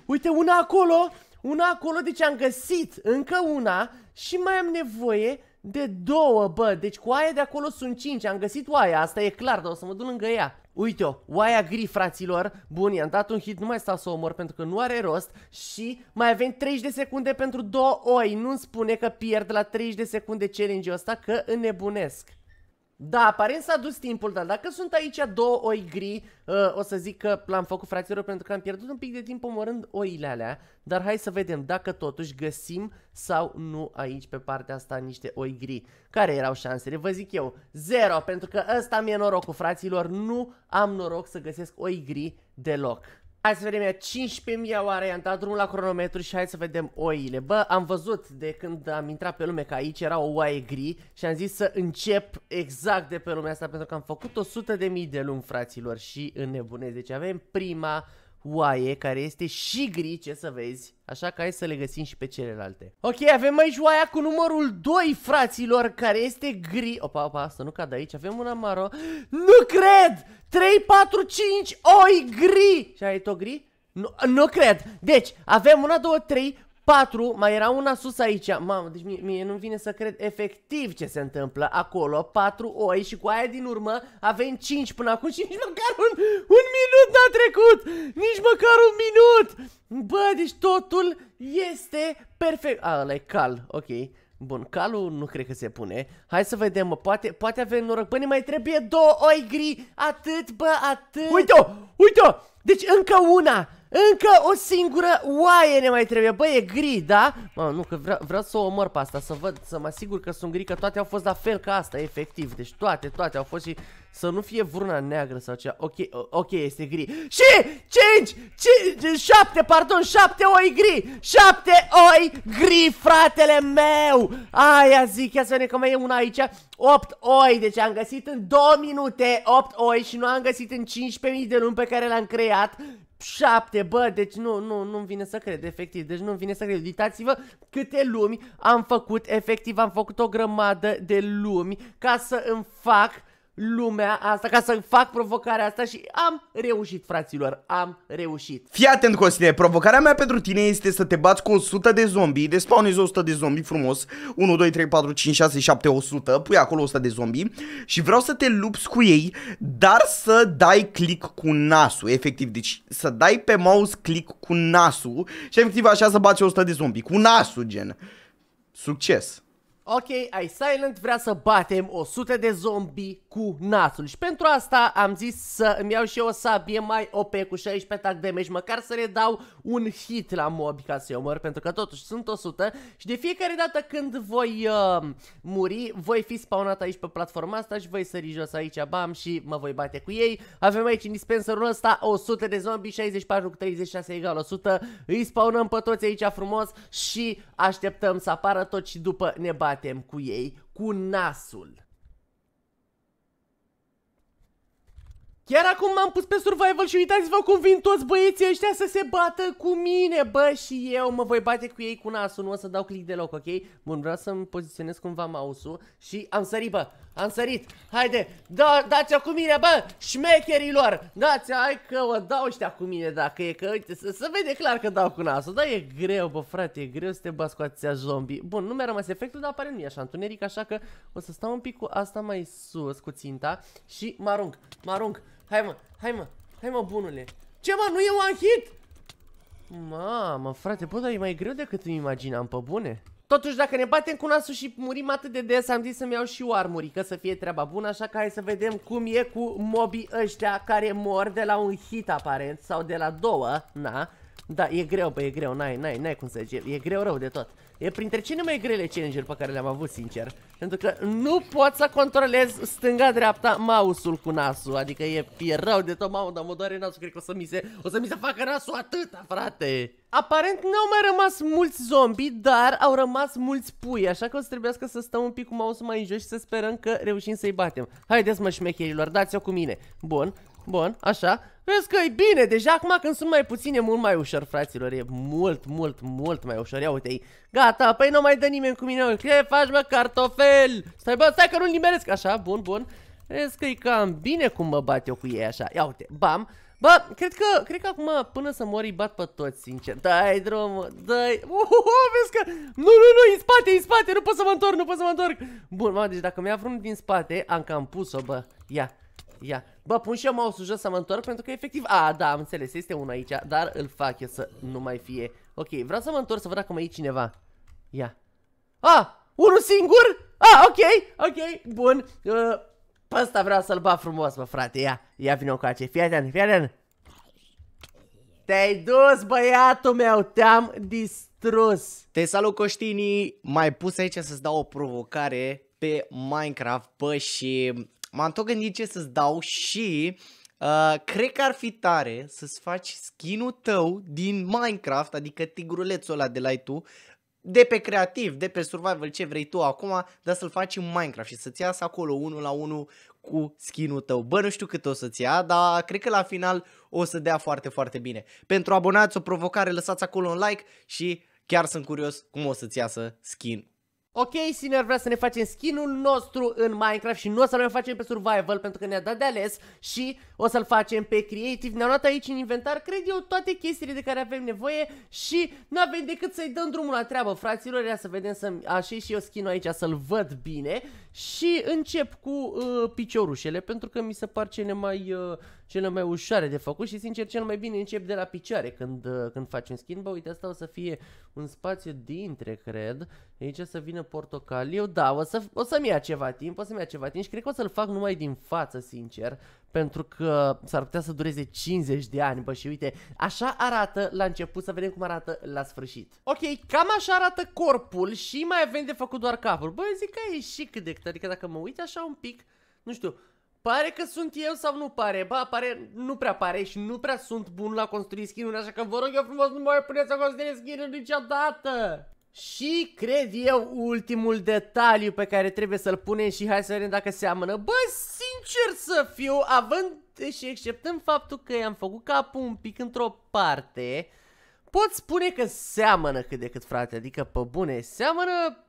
Uite, una acolo, una acolo, deci am găsit încă una și mai am nevoie de două, bă, deci cu aia de acolo sunt cinci, am găsit oaia, asta e clar, dar o să mă duc lângă ea. Uite-o, oaia gri, fraților, bun, i-am dat un hit, nu mai stau să o omor pentru că nu are rost și mai avem 30 de secunde pentru două oi, nu-mi spune că pierd la 30 de secunde challenge-ul ăsta că înnebunesc. Da, aparent s-a dus timpul, dar dacă sunt aici două oi gri, uh, o să zic că l-am făcut fraților pentru că am pierdut un pic de timp omorând oile alea, dar hai să vedem dacă totuși găsim sau nu aici pe partea asta niște oi gri. Care erau șansele? Vă zic eu, zero, pentru că ăsta mi-e norocul, fraților, nu am noroc să găsesc oi gri deloc. Hai să vedem ea, 15.000 oare am dat drumul la cronometru și hai să vedem oile. Bă, am văzut de când am intrat pe lume că aici era o oaie gri și am zis să încep exact de pe lumea asta pentru că am făcut 100.000 de luni, fraților, și înnebunez. Deci avem prima oaie care este și gri, ce să vezi. Așa că hai să le găsim și pe celelalte. Ok, avem aici oaia cu numărul 2, fraților, care este gri. Opa, opa, să nu cad aici. Avem una maro. Nu cred! 3, 4, 5, oi gri! Și ai tot gri? Nu, nu cred! Deci, avem una, două, trei, 4, mai era una sus aici. Mamă, deci mie, mie nu-mi vine să cred efectiv ce se întâmplă acolo. 4 oi și cu aia din urmă avem 5 până acum și nici măcar un, un minut n-a trecut. Nici măcar un minut. Bă, deci totul este perfect. A, ăla e cal, ok. Bun, calul nu cred că se pune. Hai să vedem, mă, poate, poate avem noroc. Bă, ne mai trebuie două oi gri. Atât, bă, atât. Uite-o, uite-o. Deci încă una. Încă o singură oaie ne mai trebuie. Bă, e gri, da? Mă, nu, că vreau, vreau să o omor pe asta, să văd, să mă asigur că sunt gri, că toate au fost la fel ca asta, efectiv. Deci toate, toate au fost și să nu fie vruna neagră sau cea. Ok, ok, este gri. Și 5, 5, 7, pardon, 7 oi gri. 7 oi gri, fratele meu. Aia zic, ia să vedem că mai e una aici. 8 oi, deci am găsit în 2 minute 8 oi și nu am găsit în 15.000 de luni pe care le-am creat. 7, bă, deci nu, nu, nu-mi vine să cred, efectiv, deci nu-mi vine să cred. Uitați-vă câte lumi am făcut, efectiv, am făcut o grămadă de lumi ca să îmi fac lumea asta ca să fac provocarea asta și am reușit, fraților, am reușit. Fii atent, Costine, provocarea mea pentru tine este să te bați cu 100 de zombi, despawnezi 100 de zombi frumos, 1, 2, 3, 4, 5, 6, 7, 100, pui acolo 100 de zombi și vreau să te lupți cu ei, dar să dai click cu nasul, efectiv, deci să dai pe mouse click cu nasul și efectiv așa să bați 100 de zombi, cu nasul, gen. Succes! Ok, ai silent, vrea să batem 100 de zombi cu nasul și pentru asta am zis să îmi iau și eu o sabie mai OP cu 16 de damage, măcar să le dau un hit la mob ca să-i omor, pentru că totuși sunt 100 și de fiecare dată când voi uh, muri, voi fi spawnat aici pe platforma asta și voi sări jos aici, bam, și mă voi bate cu ei. Avem aici în dispenserul ăsta 100 de zombie, 64 cu 36 egal 100, îi spawnăm pe toți aici frumos și așteptăm să apară tot și după ne batem cu ei cu nasul. Chiar acum m-am pus pe survival și uitați-vă cum vin toți băieții ăștia să se bată cu mine, bă, și eu mă voi bate cu ei cu nasul, nu o să dau click deloc, ok? Bun, vreau să-mi poziționez cumva mouse-ul și am sărit, bă, am sărit, haide, da, dați-o cu mine, bă, șmecherilor, dați hai că o dau ăștia cu mine dacă e, că uite, să, să vede clar că dau cu nasul, da, e greu, bă, frate, e greu să te bați cu atâția zombie. Bun, nu mi-a rămas efectul, dar apare nu e așa întuneric, așa că o să stau un pic cu asta mai sus, cu ținta și mă arunc, mă arunc. Hai mă, hai mă, hai mă bunule Ce mă, nu e un hit? Mamă, frate, bă, dar e mai greu decât îmi imaginam, pe bune Totuși, dacă ne batem cu nasul și murim atât de des, am zis să-mi iau și o ca să fie treaba bună, așa că hai să vedem cum e cu mobii ăștia care mor de la un hit aparent sau de la două, na. Da, e greu, bă, e greu, n-ai, n-ai, n-ai cum să e, e greu rău de tot. E printre cele mai grele challenge pe care le-am avut, sincer. Pentru că nu pot să controlez stânga-dreapta mouse-ul cu nasul. Adică e, e rău de tot, mamă, dar mă doare nasul. Cred că o să mi se, o să mi se facă nasul atâta, frate. Aparent nu au mai rămas mulți zombi, dar au rămas mulți pui, așa că o să trebuiască să stăm un pic cu mouse-ul mai în jos și să sperăm că reușim să-i batem. Haideți mă șmecherilor, dați-o cu mine. Bun, Bun, așa. Vezi că e bine, deja acum când sunt mai puține, mult mai ușor, fraților. E mult, mult, mult mai ușor. Ia uite -i. Gata, păi nu mai dă nimeni cu mine. Ce faci, mă, cartofel? Stai, bă, stai că nu-l nimeresc. Așa, bun, bun. Vezi că e cam bine cum mă bat eu cu ei așa. Ia uite, bam. Bă, cred că, cred că acum până să mori bat pe toți, sincer. Dai drumul, dai. Uhuhu, vezi că... Nu, nu, nu, în spate, în spate, nu pot să mă întorc, nu pot să mă întorc. Bun, mă, deci dacă mi-a vrut din spate, am cam pus-o, bă. Ia. Ia. Bă, pun și eu mouse jos să mă întorc pentru că efectiv... A, da, am înțeles, este unul aici, dar îl fac eu să nu mai fie. Ok, vreau să mă întorc să văd dacă mai e cineva. Ia. A, unul singur? A, ok, ok, bun. Uh, pe ăsta vreau să-l bat frumos, bă, frate, ia. Ia vină cu acei. Fii atent, fii atent. Te-ai dus, băiatul meu, te-am distrus. Te salut, Coștinii. Mai pus aici să-ți dau o provocare pe Minecraft, bă, și m-am tot gândit ce să-ți dau și uh, cred că ar fi tare să-ți faci skin-ul tău din Minecraft, adică tigrulețul ăla de la tu, de pe creativ, de pe survival, ce vrei tu acum, dar să-l faci în Minecraft și să-ți iasă acolo unul la unul cu skin-ul tău. Bă, nu știu cât o să-ți ia, dar cred că la final o să dea foarte, foarte bine. Pentru abonați, o provocare, lăsați acolo un like și chiar sunt curios cum o să-ți iasă skin Ok, Sinner vrea să ne facem skinul nostru în Minecraft și nu o să ne facem pe survival pentru că ne-a dat de ales și o să-l facem pe creative. Ne-am luat aici în inventar, cred eu, toate chestiile de care avem nevoie și nu avem decât să-i dăm drumul la treabă, fraților, ia să vedem să așa și eu skin aici să-l văd bine și încep cu uh, piciorușele pentru că mi se par cele mai... Uh, cele mai ușoare de făcut și sincer cel mai bine încep de la picioare când, uh, când faci un skin. Bă, uite, asta o să fie un spațiu dintre, cred. Aici să vină portocaliu. Da, o, să, o să-mi ia ceva timp, o să-mi ia ceva timp și cred că o să-l fac numai din față, sincer. Pentru că s-ar putea să dureze 50 de ani, bă, și uite, așa arată la început, să vedem cum arată la sfârșit. Ok, cam așa arată corpul și mai avem de făcut doar capul. Bă, zic că e și cât de cât, adică dacă mă uit așa un pic, nu știu, Pare că sunt eu sau nu pare? Ba, pare, nu prea pare și nu prea sunt bun la construit skin-uri, așa că vă rog eu frumos nu mai puneți să construi skin-uri niciodată! Și cred eu ultimul detaliu pe care trebuie să-l punem și hai să vedem dacă seamănă. Bă, sincer să fiu, având și exceptând faptul că i-am făcut capul un pic într-o parte, pot spune că seamănă cât de cât, frate, adică pe bune, seamănă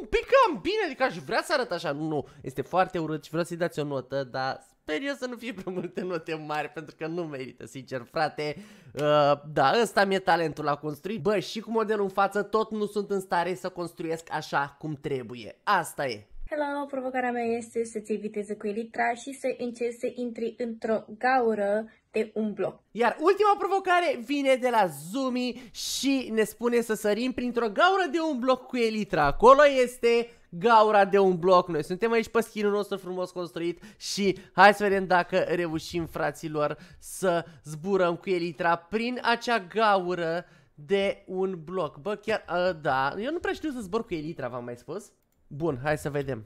un pic cam bine, adică aș vrea să arăt așa, nu, nu, este foarte urât și vreau să-i dați o notă, dar sper eu să nu fie prea multe note mari, pentru că nu merită, sincer, frate. Uh, da, ăsta mi-e talentul la construit. Bă, și cu modelul în față, tot nu sunt în stare să construiesc așa cum trebuie. Asta e. Hello, provocarea mea este să ții viteză cu elitra și să încerci să intri într-o gaură de un bloc. Iar ultima provocare vine de la Zumi și ne spune să sărim printr-o gaură de un bloc cu elitra. Acolo este gaura de un bloc. Noi suntem aici pe schinul nostru frumos construit și hai să vedem dacă reușim, fraților, să zburăm cu elitra prin acea gaură de un bloc. Bă, chiar, uh, da, eu nu prea știu să zbor cu elitra, v-am mai spus. Bun, hai să vedem.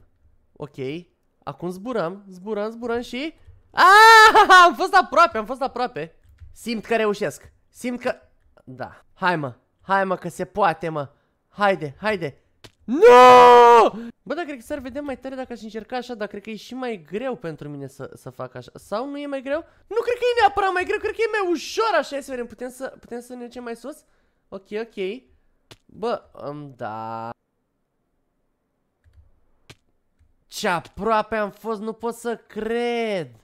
Ok, acum zburăm, zburăm, zburăm și Ah, am fost aproape, am fost aproape. Simt că reușesc. Simt că... Da. Hai mă, hai mă că se poate mă. Haide, haide. Nu! No! Bă, dar cred că s-ar vedea mai tare dacă aș încerca așa, dar cred că e și mai greu pentru mine să, să fac așa. Sau nu e mai greu? Nu cred că e neapărat mai greu, cred că e mai ușor așa. să vedem, putem să, putem să ne ducem mai sus? Ok, ok. Bă, um, da... Ce aproape am fost, nu pot să cred.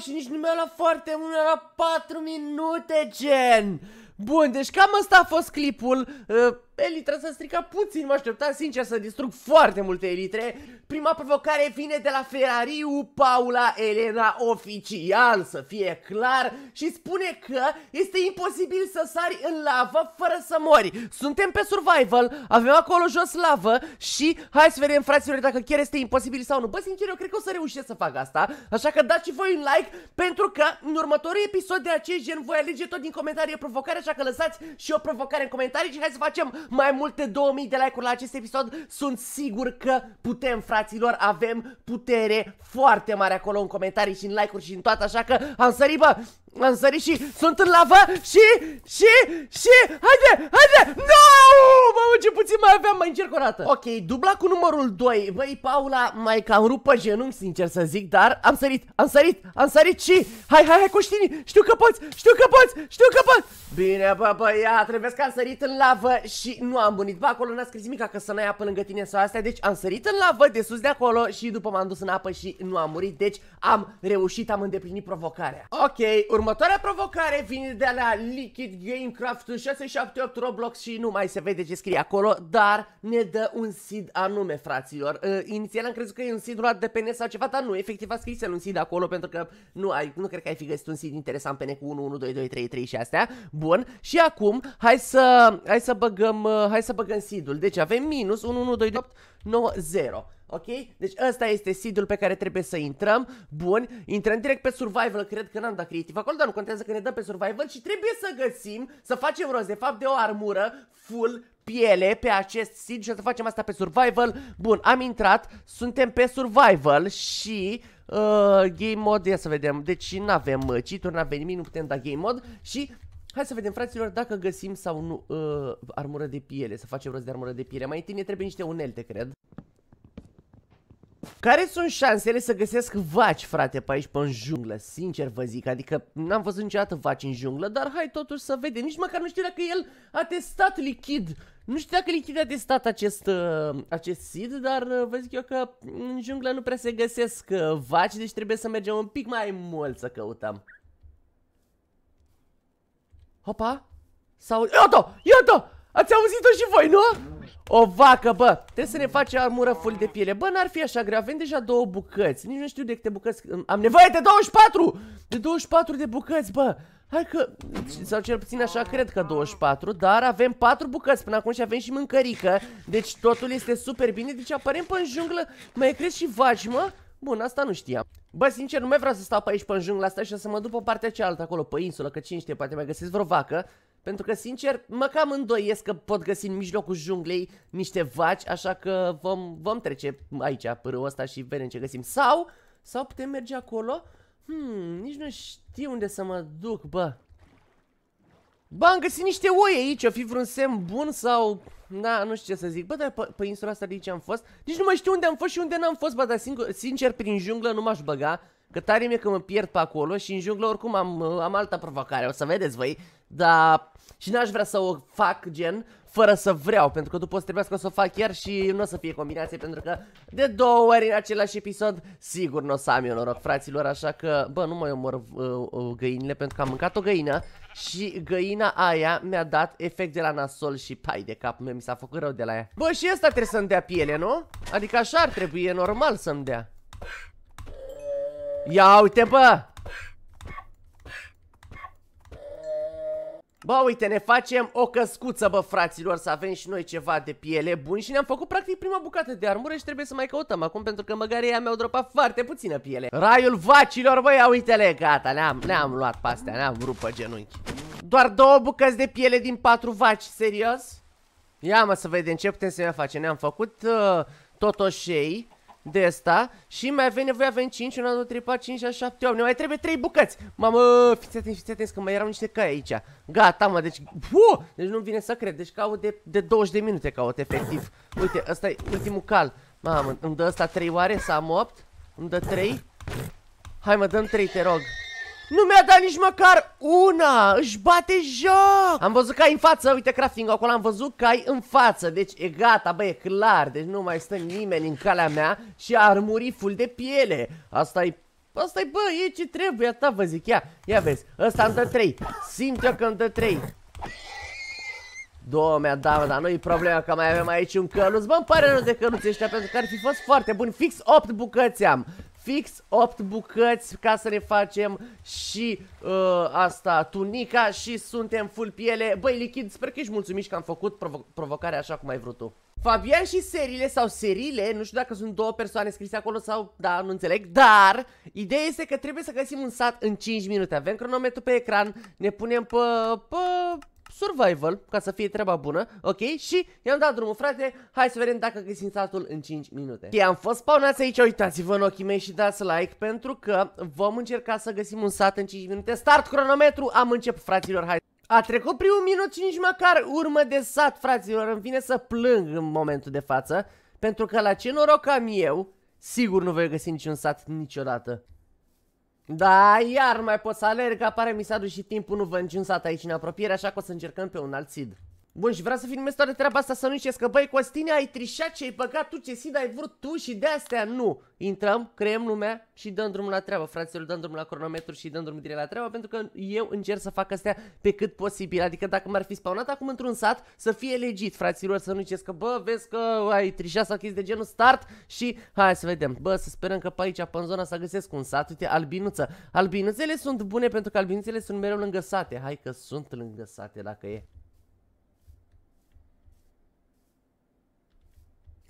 și nici nu mi-a luat foarte mult, mi-a luat 4 minute, gen! Bun, deci cam asta a fost clipul. Uh, Elitra s-a stricat puțin, mă așteptam sincer să distrug foarte multe elitre. Prima provocare vine de la Ferrariu Paula Elena oficial, să fie clar, și spune că este imposibil să sari în lavă fără să mori. Suntem pe survival, avem acolo jos lavă și hai să vedem, fraților, dacă chiar este imposibil sau nu. Bă, sincer, eu cred că o să reușesc să fac asta, așa că dați și voi un like pentru că în următorul episod de acest gen voi alege tot din comentarii o provocare, așa că lăsați și o provocare în comentarii și hai să facem mai multe 2000 de like-uri la acest episod, sunt sigur că putem, fraților, avem putere foarte mare acolo în comentarii și în like-uri și în toată, așa că am sărit, bă! Am sărit și sunt în lavă și, și, și, haide, haide, no! Mamă, ce puțin mai aveam, mai încerc o dată. Ok, dubla cu numărul 2. Băi, Paula, mai cam rupă genunchi, sincer să zic, dar am sărit, am sărit, am sărit și, hai, hai, hai, Coștini, știu că poți, știu că poți, știu că poți. Bine, bă, băiat, trebuie să am sărit în lavă și nu am bunit. Bă, acolo n-a scris nimic că să n-ai apă lângă tine sau astea, deci am sărit în lavă de sus de acolo și după m-am dus în apă și nu am murit, deci am reușit, am îndeplinit provocarea. Ok, urmă Următoarea provocare vine de la Liquid Gamecraft 678 Roblox și nu mai se vede ce scrie acolo, dar ne dă un seed anume, fraților. Uh, inițial am crezut că e un seed luat de PN sau ceva, dar nu, efectiv a scris un seed acolo pentru că nu, ai, nu cred că ai fi găsit un seed interesant PN cu 1, 1, 2, 2, 3, 3 și astea. Bun, și acum hai să, hai să băgăm, uh, hai să băgăm seed-ul. Deci avem minus 1, 1, 2, 2, 8, 9, 0. Ok? Deci ăsta este sidul pe care trebuie să intrăm. Bun. Intrăm direct pe survival. Cred că n-am dat creative acolo, dar nu contează că ne dăm pe survival și trebuie să găsim, să facem rost de fapt de o armură full piele pe acest sid. și o să facem asta pe survival. Bun, am intrat, suntem pe survival și uh, game mode, ia să vedem. Deci nu avem uh, cheat-uri, nu avem nimic, nu putem da game mode și Hai să vedem, fraților, dacă găsim sau nu uh, armură de piele, să facem rost de armură de piele. Mai întâi ne trebuie niște unelte, cred. Care sunt șansele să găsesc vaci, frate, pe aici, pe în junglă? Sincer vă zic, adică n-am văzut niciodată vaci în junglă, dar hai totuși să vedem. Nici măcar nu știu dacă el a testat lichid. Nu știu dacă lichid a testat acest, uh, acest seed, dar uh, vă zic eu că în junglă nu prea se găsesc uh, vaci, deci trebuie să mergem un pic mai mult să căutăm. Hopa! Sau... Iată! Iată! Ați auzit-o și voi, nu? O vacă, bă! Trebuie să ne face armură full de piele. Bă, n-ar fi așa greu. Avem deja două bucăți. Nici nu știu de câte bucăți. Am nevoie de 24! De 24 de bucăți, bă! Hai că... Sau cel puțin așa cred că 24, dar avem 4 bucăți până acum și avem și mâncărică. Deci totul este super bine. Deci apărem pe în junglă. Mai crezi și vaci, mă? Bun, asta nu știam. Bă, sincer, nu mai vreau să stau pe aici pe în jungla asta și să mă duc pe partea cealaltă acolo, pe insulă, că cine știe, poate mai găsesc vreo vacă. Pentru că, sincer, mă cam îndoiesc că pot găsi în mijlocul junglei niște vaci, așa că vom, vom trece aici, pârâul ăsta și vedem ce găsim. Sau, sau putem merge acolo? Hmm, nici nu știu unde să mă duc, bă. Bă, am găsit niște oi aici, o fi vreun semn bun sau... Da, nu știu ce să zic. Bă, dar pe, pe insula asta de aici am fost? Nici nu mai știu unde am fost și unde n-am fost, bă, dar singur, sincer, prin junglă nu m-aș băga. Că tare mi-e că mă pierd pe acolo și în junglă oricum am, am alta provocare, o să vedeți voi. Dar și n-aș vrea să o fac, gen, fără să vreau, pentru că după o să trebuiască să o fac chiar și nu o să fie combinație, pentru că de două ori în același episod, sigur nu o să am eu noroc, fraților, așa că, bă, nu mai omor uh, uh, găinile, pentru că am mâncat o găină și găina aia mi-a dat efect de la nasol și pai de cap, mi s-a făcut rău de la ea. Bă, și asta trebuie să-mi dea piele, nu? Adică așa ar trebui, e normal să-mi dea. Ia uite, bă! Bă, uite, ne facem o căscuță, bă, fraților, să avem și noi ceva de piele bun și ne-am făcut practic prima bucată de armură și trebuie să mai căutăm acum pentru că măgăreia mi-au dropat foarte puțină piele. Raiul vacilor, băi, uite-le, gata, ne-am ne -am luat pe astea, ne-am rupt pe genunchi. Doar două bucăți de piele din patru vaci, serios? Ia mă să vedem ce putem să ne facem, ne-am făcut uh, totoșei de asta și mai avem nevoie, avem 5, 1, 2, 3, 4, 5, 6, 7, 8, ne mai trebuie 3 bucăți. Mamă, fiți atenți, fiți atenți că mai erau niște căi aici. Gata, mă, deci, puh, deci nu-mi vine să cred, deci caut de, de 20 de minute caut efectiv. Uite, ăsta e ultimul cal. Mamă, îmi dă ăsta 3 oare, să am 8, îmi dă 3. Hai mă, dăm 3, te rog. Nu mi-a dat nici măcar una! Își bate joc! Am văzut că ai în față, uite crafting acolo, am văzut că ai în față. Deci e gata, bă, e clar. Deci nu mai stă nimeni în calea mea și ar muri full de piele. Asta e asta e bă, e ce trebuie, asta vă zic, ia, ia vezi, ăsta îmi dă 3, simt eu că îmi dă 3 Doamne, da, da dar nu-i problema că mai avem aici un căluț, bă, îmi pare rău de căluțe ăștia pentru că ar fi fost foarte bun, fix 8 bucăți am fix 8 bucăți ca să ne facem și uh, asta, tunica și suntem full piele. Băi, lichid, sper că ești mulțumit că am făcut provo provocarea așa cum ai vrut tu. Fabian și serile sau serile, nu știu dacă sunt două persoane scrise acolo sau da, nu înțeleg, dar ideea este că trebuie să găsim un sat în 5 minute. Avem cronometru pe ecran, ne punem pe, pe survival, ca să fie treaba bună, ok? Și i-am dat drumul, frate, hai să vedem dacă găsim satul în 5 minute. Ok, am fost spawnați aici, uitați-vă în ochii mei și dați like, pentru că vom încerca să găsim un sat în 5 minute. Start cronometru, am început, fraților, hai! A trecut primul minut și nici măcar urmă de sat, fraților, îmi vine să plâng în momentul de față, pentru că la ce noroc am eu, sigur nu voi găsi niciun sat niciodată. Da, iar mai pot să alerg, apare mi s-a dus și timpul, nu vă înciunsat aici în apropiere, așa că o să încercăm pe un alt sid. Bun, și vreau să filmez toată treaba asta să nu știți că, băi, Costine, ai trișat ce ai băgat tu, ce sida ai vrut tu și de astea nu. Intrăm, creăm lumea și dăm drumul la treabă, fraților, dăm drumul la cronometru și dăm drumul direct la treabă, pentru că eu încerc să fac astea pe cât posibil. Adică dacă m-ar fi spawnat acum într-un sat, să fie legit, fraților, să nu știți că, bă, vezi că ai trișat sau chestii de genul start și hai să vedem. Bă, să sperăm că pe aici, pe zona, să găsesc un sat, uite, albinuță. Albinuțele sunt bune pentru că albinuțele sunt mereu lângă sate. Hai că sunt lângă sate dacă e.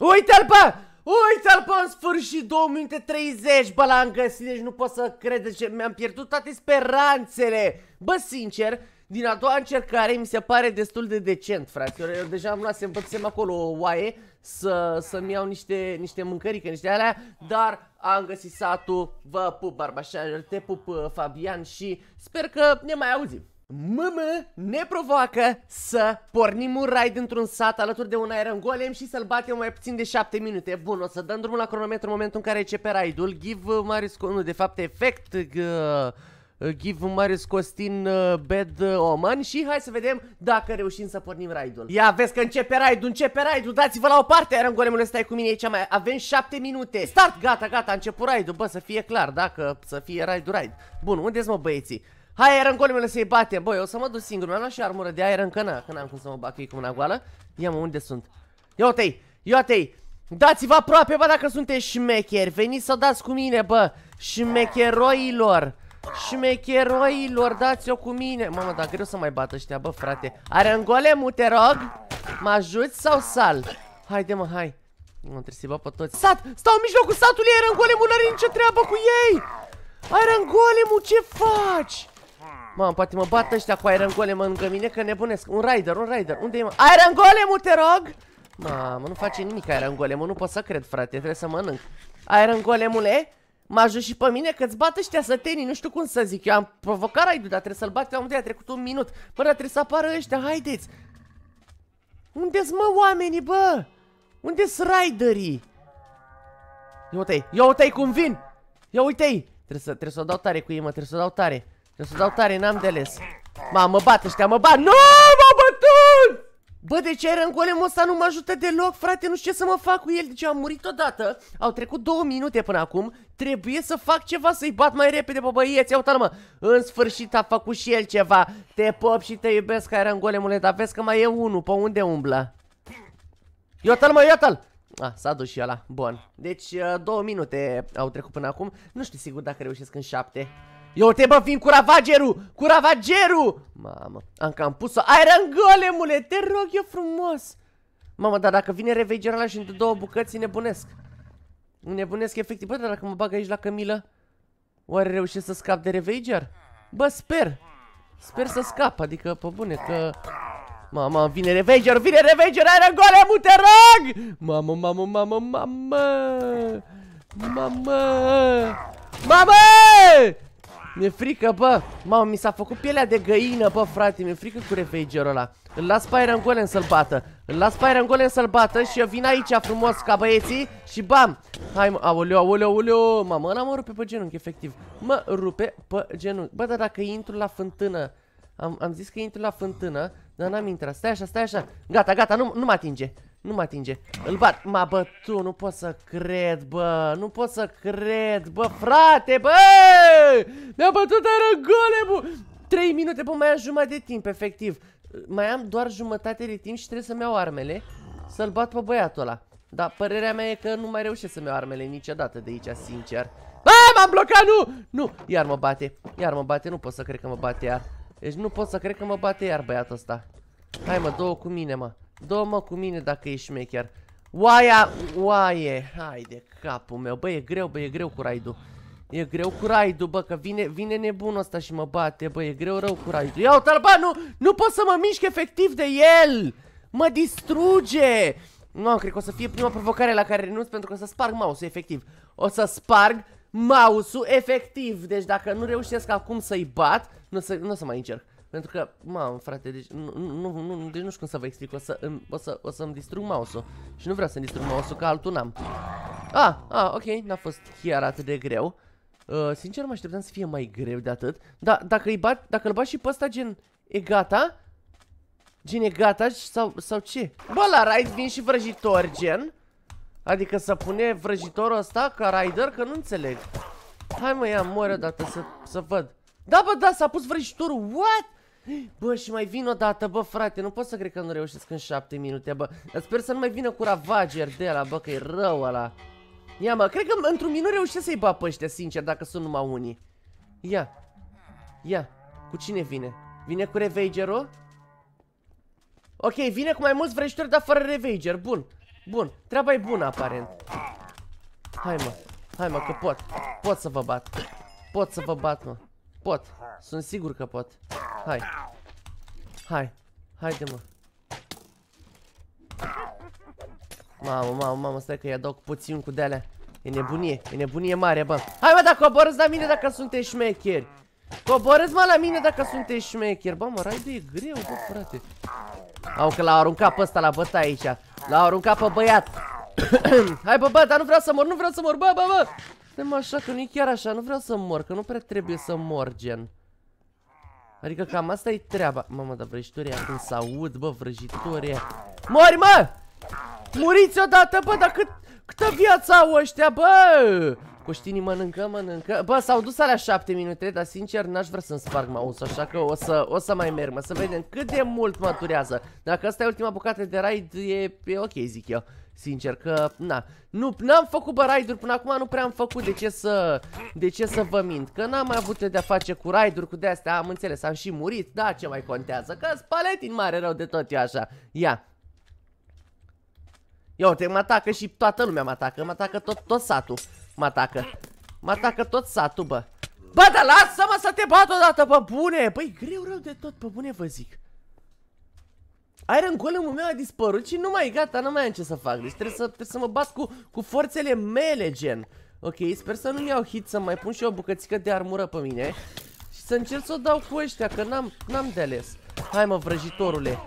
Uite-l, bă! Uite-l, bă, în sfârșit, 2030, minute bă, l-am găsit, deci nu pot să cred, ce mi-am pierdut toate speranțele. Bă, sincer, din a doua încercare mi se pare destul de decent, fraților. Eu deja am luat să acolo o oaie să, să-mi iau niște, niște mâncărică, niște alea, dar am găsit satul. Vă pup, Barbașanilor, te pup, Fabian și sper că ne mai auzim. MM ne provoacă să pornim un raid într-un sat alături de un iron golem și să-l batem mai puțin de 7 minute. Bun, o să dăm drumul la cronometru în momentul în care începe raidul. Give Marius, nu, de fapt, efect... Uh, Give Marius Costin uh, Bad Oman și hai să vedem dacă reușim să pornim raidul. Ia, vezi că începe raidul, începe raidul, dați-vă la o parte, Iron Golemul stai cu mine aici, mai avem 7 minute. Start, gata, gata, a început raidul, bă, să fie clar, dacă să fie raidul raid. Bun, unde-s mă băieții? Hai în mele să-i batem Băi, o să mă duc singur Mi-am luat și armură de Iron Că n-am na, cum să mă bag cu una goală Ia mă, unde sunt? Ia uite ia Dați-vă aproape, bă, dacă sunteți șmecheri Veniți să dați cu mine, bă Șmecheroilor Șmecheroilor, dați-o cu mine Mamă, dar greu să mai bată ăștia, bă, frate Iron Golem, te rog Mă ajuți sau sal? Haide, mă, hai nu trebuie să-i pe toți Sat! Stau în mijlocul satului, Iron Golem-ul n-are nicio treabă cu ei Iron Golem-ul, ce faci? Mamă, poate mă bat ăștia cu Iron Golem lângă mine că nebunesc. Un Rider, un Rider. Unde e, mă? Iron Golem, te rog! Mamă, nu face nimic Iron Golem, nu pot să cred, frate. Trebuie să mănânc. Iron Golemule, mă ajut și pe mine că-ți bat ăștia sătenii, nu știu cum să zic. Eu am provocat raidul, dar trebuie să-l bat. eu Am a trecut un minut. Bă, dar trebuie să apară ăștia, haideți! Unde-s, mă, oamenii, bă? Unde-s Riderii? Ia uite-i, ia uite-i cum vin! Ia uite-i! Trebuie să, trebuie să o dau tare cu ei, mă, trebuie să o dau tare. Eu să dau tare, n-am de ales. mă bat ăștia, mă bat. Nu, m-a bătut! Bă, de ce ai Golemul ăsta nu mă ajută deloc, frate? Nu știu ce să mă fac cu el. Deci am murit odată. Au trecut două minute până acum. Trebuie să fac ceva să-i bat mai repede pe băieți. Ia uita mă. În sfârșit a făcut și el ceva. Te pop și te iubesc, ai Golemule, dar vezi că mai e unul. Pe unde umblă? Iota-l, mă, iota Ah, s-a dus și ăla. Bun. Deci, uh, două minute au trecut până acum. Nu știu sigur dacă reușesc în șapte. Ia uite bă, vin cu ravagerul, cu ravagerul Mamă, am cam pus-o Iron Golemule, te rog eu frumos Mamă, dar dacă vine revegerul ăla și îmi dă două bucăți, nebunesc Nebunesc efectiv, bă, dar dacă mă bag aici la Camila Oare reușesc să scap de Ravager? Bă, sper Sper să scap, adică, pe bune, că... Mama, vine Ravager, vine Ravager, Iron Golem, te rog! Mamă, mamă, mamă, mamă! Mamă! Mamă! Mi-e frică, bă! Mamă, mi s-a făcut pielea de găină, bă, frate, mi-e frică cu refagerul ăla. Îl las pe Iron Golem să-l bată. Îl las pe Iron Golem să-l bată și eu vin aici frumos ca băieții și bam! Hai, mă, aoleu, aoleu, aoleu. Mamă, ăla mă rupe pe genunchi, efectiv. Mă rupe pe genunchi. Bă, dar dacă intru la fântână... Am, am zis că intru la fântână, dar n-am intrat. Stai așa, stai așa. Gata, gata, nu, nu mă atinge. Nu mă atinge. Îl bat. M-a bătut, nu pot să cred, bă. Nu pot să cred, bă, frate, bă! Mi-a bătut arăgole, bă! 3 minute, bă, mai am jumătate de timp, efectiv. Mai am doar jumătate de timp și trebuie să-mi iau armele să-l bat pe băiatul ăla. Dar părerea mea e că nu mai reușesc să-mi iau armele niciodată de aici, sincer. Bă, m-am blocat, nu! Nu, iar mă bate. Iar mă bate, nu pot să cred că mă bate iar. Deci nu pot să cred că mă bate iar băiatul ăsta. Hai mă, două cu mine mă. Două mă cu mine dacă ești șmecher. Oaia, oaie, hai de capul meu. Bă, e greu, bă, e greu cu raidul E greu cu raidul bă, că vine, vine nebunul ăsta și mă bate, bă, e greu rău cu raidul Ia uite bă, nu, nu pot să mă mișc efectiv de el! Mă distruge! Nu, no, cred că o să fie prima provocare la care renunț pentru că o să sparg mouse efectiv. O să sparg mouse-ul efectiv. Deci dacă nu reușesc acum să-i bat, nu o să, nu o să mai încerc. Pentru că, mamă, frate, deci nu, nu, nu, deci nu știu cum să vă explic, o să mi o să, o să distrug mouse-ul. Și nu vreau să-mi distrug mouse-ul, că altul n-am. Ah, ah, ok, n-a fost chiar atât de greu. Uh, sincer, mă așteptam să fie mai greu de atât. Dar dacă îl bat, dacă îl bat și pe ăsta, gen, e gata? Gen, e gata sau, sau ce? Bă, la raid vin și vrăjitori, gen. Adică să pune vrăjitorul ăsta ca rider? Că nu înțeleg. Hai mă, ia, mori odată să, să văd. Da, bă, da, s-a pus vrăjitorul. What? Bă, și mai vin o dată, bă, frate, nu pot să cred că nu reușesc în șapte minute, bă. Dar sper să nu mai vină cu ravager de la, bă, că e rău ăla. Ia, mă, cred că într-un minut reușesc să-i bă ăștia, sincer, dacă sunt numai unii. Ia. Ia. Cu cine vine? Vine cu revagerul? Ok, vine cu mai mulți vrăjitori, dar fără revager. Bun. Bun, treaba e bună aparent Hai mă, hai mă că pot Pot să vă bat Pot să vă bat mă Pot, sunt sigur că pot Hai Hai, haide mă Mamă, mamă, mamă, stai că i aduc puțin cu de-alea E nebunie, e nebunie mare, bă Hai mă, dacă coborâți la mine dacă sunteți șmecheri Coborâți mă la mine dacă sunteți șmecheri Bă, mă, raidul e greu, bă, frate Au că l-a aruncat pe ăsta la bătaie aici L-a aruncat pe băiat. Hai bă, bă, dar nu vreau să mor, nu vreau să mor, bă, bă, bă. Suntem așa, că nu e chiar așa, nu vreau să mor, că nu prea trebuie să mor, gen. Adică cam asta e treaba. Mamă, dar vrăjitoria când s aud, bă, vrăjitorii Mori, mă! Muriți odată, bă, dar cât... Câtă viață au ăștia, bă! Coștinii mănâncă, mănâncă Bă, s-au dus alea 7 minute, dar sincer n-aș vrea să-mi sparg mouse Așa că o să, o să mai merg, mă, să vedem cât de mult durează. Dacă asta e ultima bucată de raid, e, e ok, zic eu Sincer că, na, nu, n-am făcut bă raiduri până acum, nu prea am făcut, de ce să, de ce să vă mint Că n-am mai avut de-a face cu raiduri cu de-astea, am înțeles, am și murit, da, ce mai contează Că spaletin mare rău de tot eu așa Ia, Ia uite, mă atacă și toată lumea mă atacă, mă atacă tot, tot satul Mă atacă, mă atacă tot satul, bă Bă, dar lasă-mă să te bat odată, pe bune Băi, greu rău de tot, pe bune vă zic Iron golem meu a dispărut și nu mai gata, nu mai am ce să fac Deci trebuie să, trebuie să mă bat cu, cu forțele mele, gen Ok, sper să nu-mi iau hit, să mai pun și eu o bucățică de armură pe mine Și să încerc să o dau cu ăștia, că n-am de ales Hai mă, vrăjitorule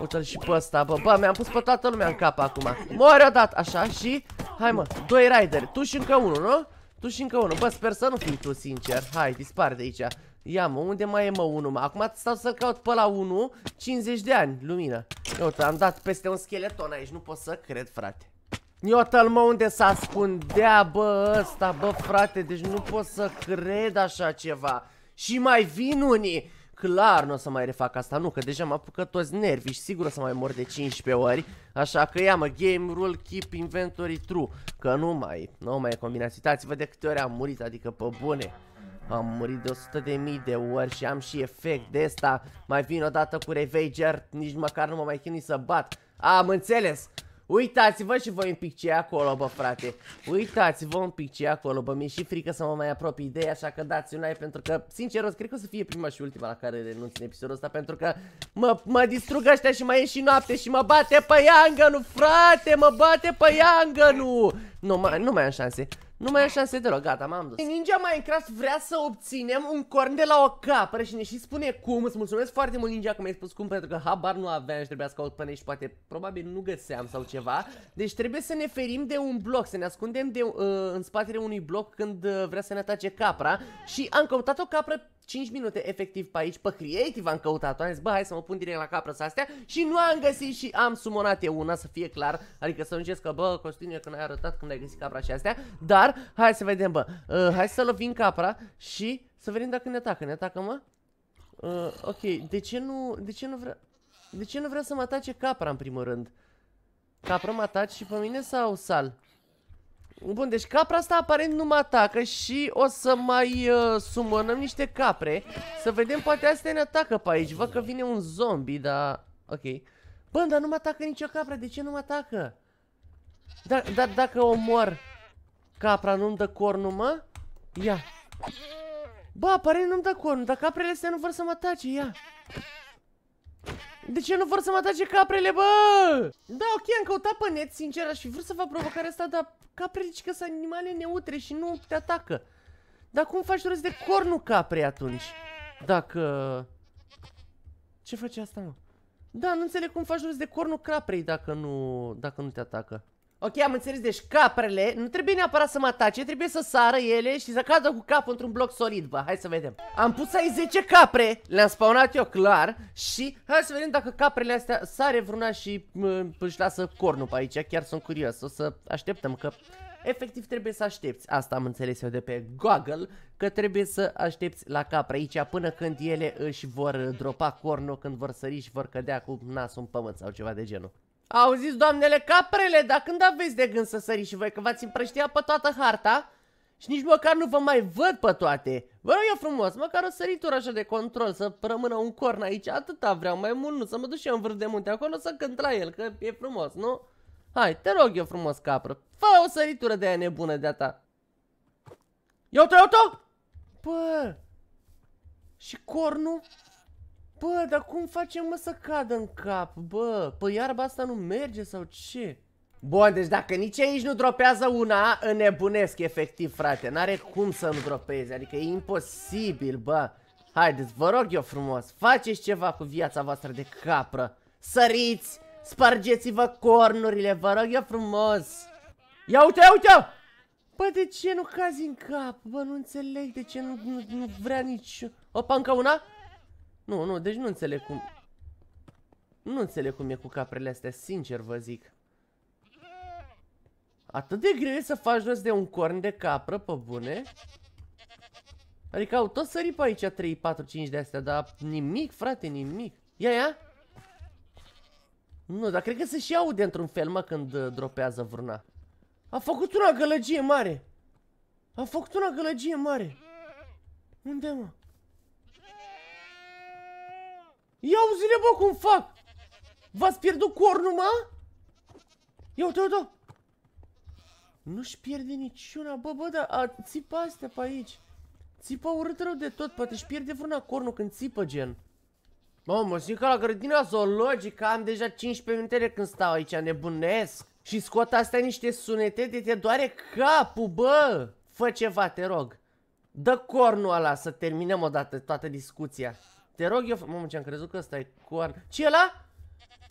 Uite-l și pe ăsta, bă, bă, mi-am pus pe toată lumea în cap acum Moare odată, așa, și Hai mă, doi rideri, tu și încă unul, nu? Tu și încă unul, bă, sper să nu fii tu, sincer Hai, dispare de aici Ia mă, unde mai e mă unul, mă? Acum stau să caut pe la 1 50 de ani, lumină Iată, am dat peste un scheleton aici, nu pot să cred, frate Iată-l mă unde s-a spundea, bă, ăsta, bă, frate Deci nu pot să cred așa ceva Și mai vin unii Clar nu o să mai refac asta, nu, că deja m-a apucat toți nervii și sigur o să mai mor de 15 ori. Așa că ia mă, game rule keep inventory true, că nu mai, nu mai e combinație. Uitați-vă de câte ori am murit, adică pe bune. Am murit de 100 de mii de ori și am și efect de asta. Mai vin o dată cu Ravager, nici măcar nu mă mai chinui să bat. Am înțeles! Uitați-vă și voi un pic ce acolo, bă, frate. Uitați-vă un pic ce acolo, bă. Mi-e și frică să mă mai apropii de așa că dați un like pentru că, sincer, cred că o să fie prima și ultima la care renunț în episodul ăsta pentru că mă, mă distrug ăștia și mai e și noapte și mă bate pe iangănu, frate, mă bate pe iangănu. Nu, nu mai am șanse. Nu mai ai șanse deloc, gata, m-am dus. Păi, ninja Minecraft vrea să obținem un corn de la o capră și ne și spune cum. Îți mulțumesc foarte mult, Ninja, că mi-ai spus cum, pentru că habar nu aveam și trebuia să caut până și poate probabil nu găseam sau ceva. Deci trebuie să ne ferim de un bloc, să ne ascundem de, uh, în spatele unui bloc când uh, vrea să ne atace capra. Și am căutat o capră 5 minute efectiv pe aici, pe creative am căutat-o, am zis, bă, hai să mă pun direct la capra astea și nu am găsit și am sumonat eu una, să fie clar, adică să nu că, bă, Costine, când ai arătat când ai găsit capra și astea, dar dar, hai să vedem, bă. Uh, hai să lovim capra și să vedem dacă ne atacă. Ne atacă, mă? Uh, ok, de ce nu, de ce nu vrea... De ce nu vrea să mă atace capra, în primul rând? Capra mă atace și pe mine sau sal? Bun, deci capra asta aparent nu mă atacă și o să mai uh, sumănăm niște capre Să vedem, poate astea ne atacă pe aici Văd că vine un zombie, dar... Ok Bă, dar nu mă atacă nicio capra, de ce nu mă atacă? Da, da, dacă mor. Capra nu-mi dă cornul, mă? Ia. Bă, pare nu-mi dă cornul, dar caprele astea nu vor să mă atace, ia. De ce nu vor să mă atace caprele, bă? Da, ok, am căutat pe net, sincer, aș fi vrut să fac provocarea asta, dar caprele zice că sunt animale neutre și nu te atacă. Dar cum faci rost de cornul caprei atunci? Dacă... Ce face asta, mă? Da, nu înțeleg cum faci rost de cornul caprei dacă nu, dacă nu te atacă. Ok, am înțeles, deci caprele nu trebuie neapărat să mă atace, trebuie să sară ele și să cadă cu capul într-un bloc solid, bă, hai să vedem. Am pus aici 10 capre, le-am spawnat eu clar și hai să vedem dacă caprele astea sare vreuna și își lasă cornul pe aici, chiar sunt curios, o să așteptăm că efectiv trebuie să aștepți, asta am înțeles eu de pe Google, că trebuie să aștepți la capre aici până când ele își vor dropa cornul, când vor sări și vor cădea cu nasul în pământ sau ceva de genul. Au zis doamnele caprele, dar când aveți de gând să săriți și voi, că v-ați împrăștiat pe toată harta și nici măcar nu vă mai văd pe toate. Vă rog eu frumos, măcar o săritură așa de control, să rămână un corn aici, atâta vreau, mai mult nu, să mă duc și eu în vârf de munte acolo să cânt la el, că e frumos, nu? Hai, te rog eu frumos, capră, fă o săritură de aia nebună de-a ta. Iau-te, iau-te! Bă! Și cornul? Bă, dar cum facem mă să cadă în cap, bă? Păi iarba asta nu merge sau ce? Bun, deci dacă nici aici nu dropează una, înnebunesc efectiv, frate. N-are cum să nu dropeze, adică e imposibil, bă. Haideți, vă rog eu frumos, faceți ceva cu viața voastră de capră. Săriți, spargeți-vă cornurile, vă rog eu frumos. Ia uite, ia uite! Bă, de ce nu cazi în cap? Bă, nu înțeleg de ce nu, nu, nu vrea nici... Opa, încă una? Nu, nu, deci nu înțeleg cum... Nu înțeleg cum e cu caprele astea, sincer vă zic. Atât de greu e să faci rost de un corn de capră, pe bune? Adică au tot sărit pe aici 3, 4, 5 de astea, dar nimic, frate, nimic. Ia, ia! Nu, dar cred că se și aude într-un fel, mă, când uh, dropează vruna. A făcut una gălăgie mare! A făcut una gălăgie mare! Unde, mă? Ia uzi-le, bă, cum fac! V-ați pierdut cornul, mă? Ia uite, uite, Nu-și pierde niciuna, bă, bă, dar a, țipa astea pe aici. Țipa urât rău de tot, poate își pierde vreuna cornul când țipă, gen. Mamă, zic ca la grădina zoologică am deja 15 minutele când stau aici, nebunesc. Și scot astea niște sunete de te doare capul, bă! Fă ceva, te rog. Dă cornul ăla să terminăm odată toată discuția. Te rog eu, mamă ce am crezut că ăsta e coarn. ce e ăla?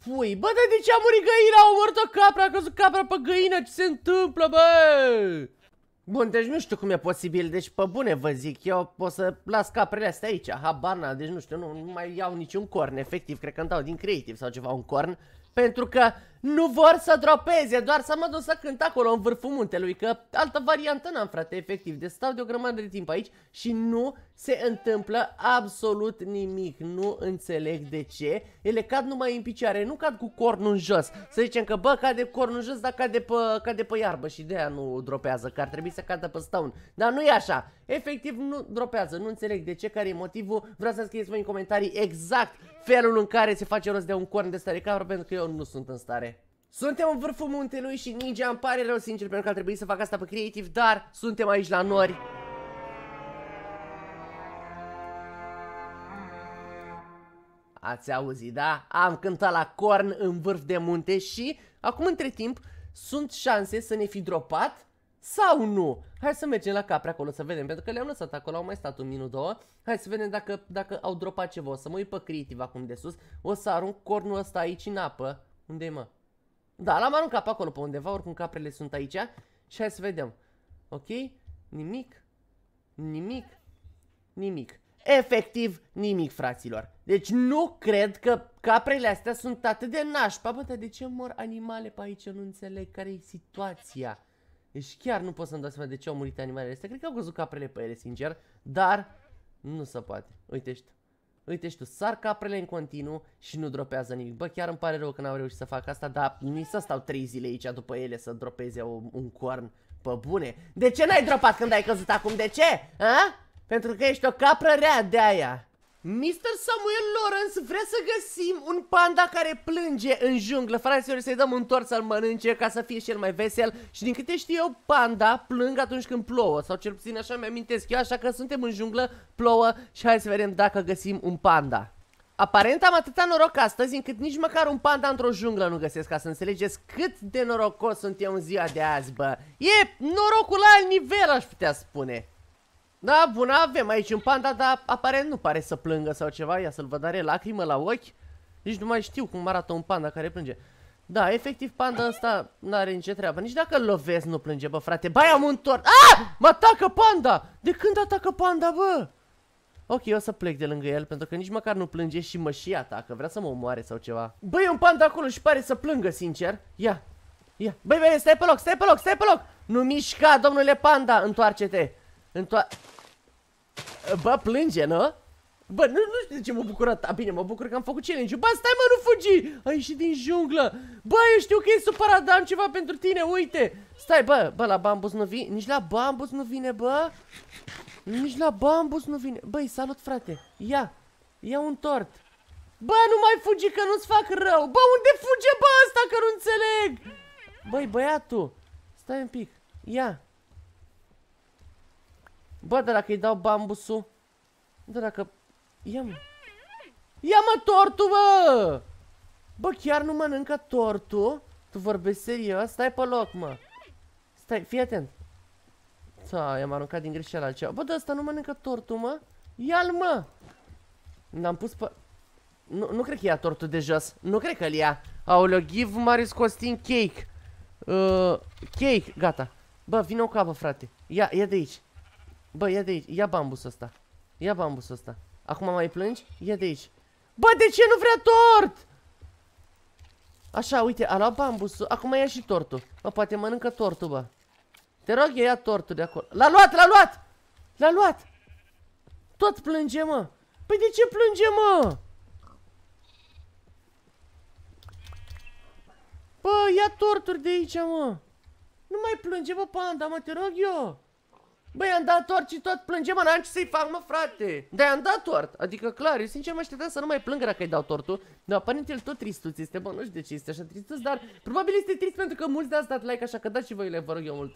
Pui, bă, de ce a murit găina? Au murit o capra, a căzut capra pe găină, ce se întâmplă, bă? Bun, deci nu știu cum e posibil, deci pe bune vă zic, eu pot să las caprele astea aici, habana, deci nu știu, nu, nu mai iau niciun corn, efectiv, cred că îmi dau din creative sau ceva un corn, pentru că nu vor să dropeze, doar să mă duc să cânt acolo în vârful muntelui, că altă variantă n-am, frate, efectiv. de deci stau de o grămadă de timp aici și nu se întâmplă absolut nimic. Nu înțeleg de ce. Ele cad numai în picioare, nu cad cu cornul în jos. Să zicem că, bă, cade cornul în jos, dar cade pe, cade pe iarbă și de aia nu dropează, că ar trebui să cadă pe stone. Dar nu e așa. Efectiv, nu dropează. Nu înțeleg de ce, care e motivul. Vreau să scrieți voi în comentarii exact felul în care se face rost de un corn de stare cabra, pentru că eu nu sunt în stare. Suntem în vârful muntelui și Ninja îmi pare rău sincer pentru că ar trebui să fac asta pe creative, dar suntem aici la nori. Ați auzit, da? Am cântat la corn în vârf de munte și acum între timp sunt șanse să ne fi dropat sau nu? Hai să mergem la capre acolo să vedem, pentru că le-am lăsat acolo, au mai stat un minut, două. Hai să vedem dacă, dacă au dropat ceva, o să mă uit pe creative acum de sus, o să arunc cornul ăsta aici în apă. Unde-i mă? Da, l-am aruncat pe acolo pe undeva, oricum caprele sunt aici. Și hai să vedem. Ok? Nimic? Nimic? Nimic. Efectiv nimic, fraților. Deci nu cred că caprele astea sunt atât de nașpa. Bă, dar de ce mor animale pe aici? Eu nu înțeleg care e situația. Deci chiar nu pot să-mi dau seama de ce au murit animalele astea. Cred că au căzut caprele pe ele, sincer. Dar nu se poate. Uite-și. Uite și tu, sar caprele în continuu și nu dropează nimic. Bă, chiar îmi pare rău că n-am reușit să fac asta, dar nu să stau 3 zile aici după ele să dropeze o, un corn. Pă bune, de ce n-ai dropat când ai căzut acum? De ce? A? Pentru că ești o capră rea de aia. Mr. Samuel Lawrence vrea să găsim un panda care plânge în junglă. Fraților, să-i dăm un tort să-l mănânce ca să fie și el mai vesel. Și din câte știu eu, panda plâng atunci când plouă. Sau cel puțin așa mi-amintesc eu, așa că suntem în junglă, plouă și hai să vedem dacă găsim un panda. Aparent am atâta noroc astăzi încât nici măcar un panda într-o junglă nu găsesc ca să înțelegeți cât de norocos sunt eu în ziua de azi, bă. E norocul la alt nivel, aș putea spune. Da, bună, avem aici un panda, dar aparent nu pare să plângă sau ceva. Ia să-l văd, are lacrimă la ochi. Nici nu mai știu cum arată un panda care plânge. Da, efectiv panda ăsta n-are nicio treabă. Nici dacă l lovesc nu plânge, bă, frate. Bai, am un tort. Ah! Mă atacă panda! De când atacă panda, bă? Ok, o să plec de lângă el, pentru că nici măcar nu plânge și mă și atacă. Vrea să mă omoare sau ceva. Băi, un panda acolo și pare să plângă, sincer. Ia, ia. Băi, băi, stai pe loc, stai pe loc, stai pe loc! Nu mișca, domnule panda! Întoarce-te! Întoarce... -te. Întoar Bă, plânge, nu? Bă, nu, nu știu de ce m-a bucurat A, bine, mă bucur că am făcut challenge-ul Bă, stai mă, nu fugi! Ai ieșit din junglă Bă, eu știu că e supărat, dar am ceva pentru tine, uite Stai, bă, bă, la bambus nu vine Nici la bambus nu vine, bă Nici la bambus nu vine Băi, salut, frate, ia Ia un tort Bă, nu mai fugi că nu-ți fac rău Bă, unde fuge, bă, asta că nu înțeleg Băi, băiatul Stai un pic, ia Bă, dar dacă îi dau bambusul... Dar dacă... Ia mă... Ia mă tortul, bă! Bă, chiar nu mănâncă tortul? Tu vorbești serios? Stai pe loc, mă! Stai, fii atent! Ta, i-am aruncat din greșeală altceva. Bă, dar asta nu mănâncă tortul, mă? Ia-l, mă! n am pus pe... Nu, nu cred că ia tortul de jos. Nu cred că-l ia. Aoleo, give Marius Costin cake. Uh, cake, gata. Bă, vine o capă, frate. Ia, ia de aici. Bă, ia de aici, ia bambusul ăsta Ia bambusul ăsta Acum mai plângi? Ia de aici Bă, de ce nu vrea tort? Așa, uite, a luat bambusul Acum ia și tortul Bă, poate mănâncă tortul, bă Te rog, ia tortul de acolo L-a luat, l-a luat! L-a luat! Tot plânge, mă Păi de ce plânge, mă? Bă, ia torturi de aici, mă Nu mai plânge, bă, panda, mă, te rog eu Băi, am dat tort și tot plânge, mă, n-am ce să-i fac, mă, frate. Dar am dat tort. Adică, clar, eu sincer mă așteptam să nu mai plângă, dacă i dau tortul. Dar aparent el tot tristuț este, bă, nu știu de ce este așa tristuț, dar probabil este trist pentru că mulți de-ați dat like, așa că dați și voi le, vă rog eu mult.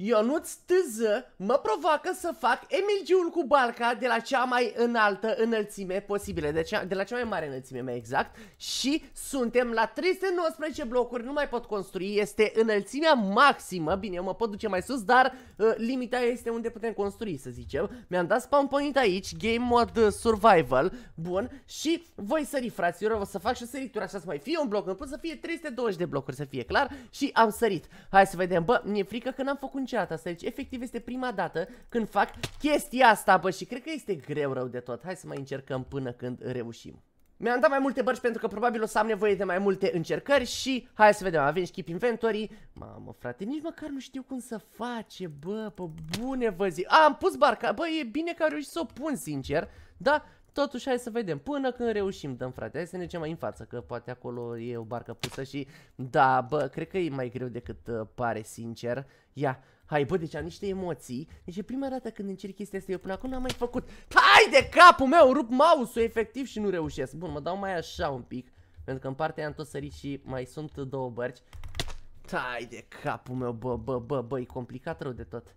Ionuț TZ mă provoacă să fac MLG-ul cu balca de la cea mai înaltă înălțime posibilă, de, cea, de la cea mai mare înălțime mai exact și suntem la 319 blocuri, nu mai pot construi, este înălțimea maximă, bine eu mă pot duce mai sus, dar uh, limita este unde putem construi să zicem. Mi-am dat spawn point aici, game mod uh, survival, bun, și voi sări fraților, o să fac și o săritură așa să mai fie un bloc, nu pot să fie 320 de blocuri să fie clar și am sărit. Hai să vedem, bă, mi-e frică că n-am făcut niciodată asta, deci efectiv este prima dată când fac chestia asta, bă, și cred că este greu rău de tot. Hai să mai încercăm până când reușim. Mi-am dat mai multe bărci pentru că probabil o să am nevoie de mai multe încercări și hai să vedem, avem skip inventory. Mamă, frate, nici măcar nu știu cum să face, bă, pe bune vă zic. A, am pus barca, bă, e bine că am reușit să o pun, sincer, da? Totuși, hai să vedem, până când reușim, dăm frate, hai să ne ducem mai în față, că poate acolo e o barcă pusă și, da, bă, cred că e mai greu decât uh, pare, sincer. Ia, Hai, bă, deci am niște emoții. Deci e prima dată când încerc chestia asta, eu până acum n-am mai făcut. Hai de capul meu, rup mouse-ul efectiv și nu reușesc. Bun, mă dau mai așa un pic, pentru că în partea am tot sărit și mai sunt două bărci. Hai de capul meu, bă, bă, bă, bă, e complicat rău de tot.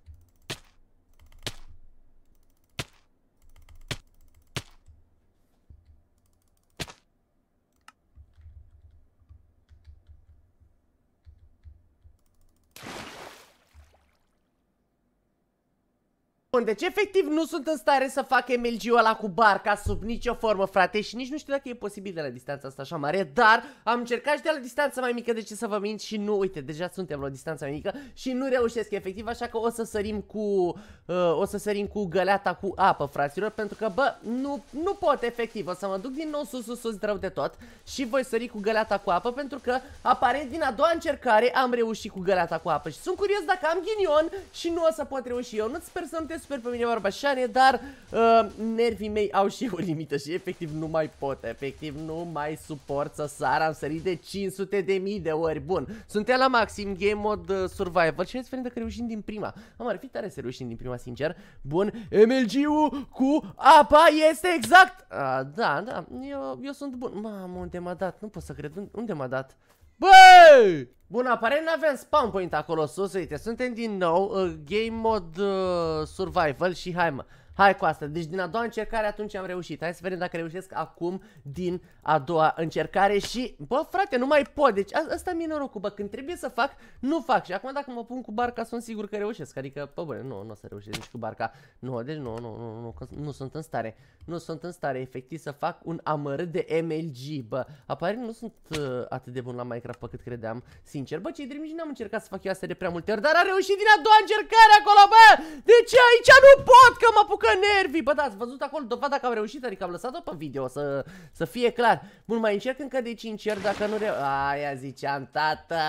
Bun, deci efectiv nu sunt în stare să fac MLG-ul ăla cu barca sub nicio formă, frate, și nici nu știu dacă e posibil de la distanța asta așa mare, dar am încercat și de la distanța mai mică, de ce să vă mint și nu, uite, deja suntem la o distanță mai mică și nu reușesc efectiv, așa că o să sărim cu, uh, o să sărim cu găleata cu apă, fraților, pentru că, bă, nu, nu pot efectiv, o să mă duc din nou sus, sus, sus, drău de tot și voi sări cu găleata cu apă, pentru că, aparent, din a doua încercare am reușit cu găleata cu apă și sunt curios dacă am ghinion și nu o să pot reuși eu, nu sper să nu te sper pe mine vorba șane, dar uh, nervii mei au și o limită și efectiv nu mai pot, efectiv nu mai suport să sar, am sărit de 500 de mii de ori, bun. Suntem la maxim game mode uh, survival și ne dacă reușim din prima. Am ar fi tare să reușim din prima, sincer. Bun, MLG-ul cu apa este exact! uh, da, da, eu, eu sunt bun. Mamă, unde m-a dat? Nu pot să cred, unde m-a dat? Băi! Bun, aparent nu avem spawn point acolo sus, uite, suntem din nou uh, game mod uh, survival și hai mă, Hai cu asta. Deci din a doua încercare atunci am reușit. Hai să vedem dacă reușesc acum din a doua încercare și... Bă, frate, nu mai pot. Deci asta mi-e norocul. Bă, când trebuie să fac, nu fac. Și acum dacă mă pun cu barca, sunt sigur că reușesc. Adică, bă, bune, nu, nu o să reușesc nici cu barca. Nu, deci nu, nu, nu, nu, nu, nu sunt în stare. Nu sunt în stare, efectiv, să fac un amărât de MLG, bă. Apare nu sunt uh, atât de bun la Minecraft pe cât credeam, sincer. Bă, cei drept nici n-am încercat să fac eu asta de prea multe ori, dar a reușit din a doua încercare acolo, bă! De deci, ce aici nu pot, că mă apuc apucă nervii, bă, da, ați văzut acolo dovada că am reușit, adică am lăsat-o pe video, să, să fie clar. Bun, mai încerc încă de 5 ori dacă nu reu... Aia ziceam, tata,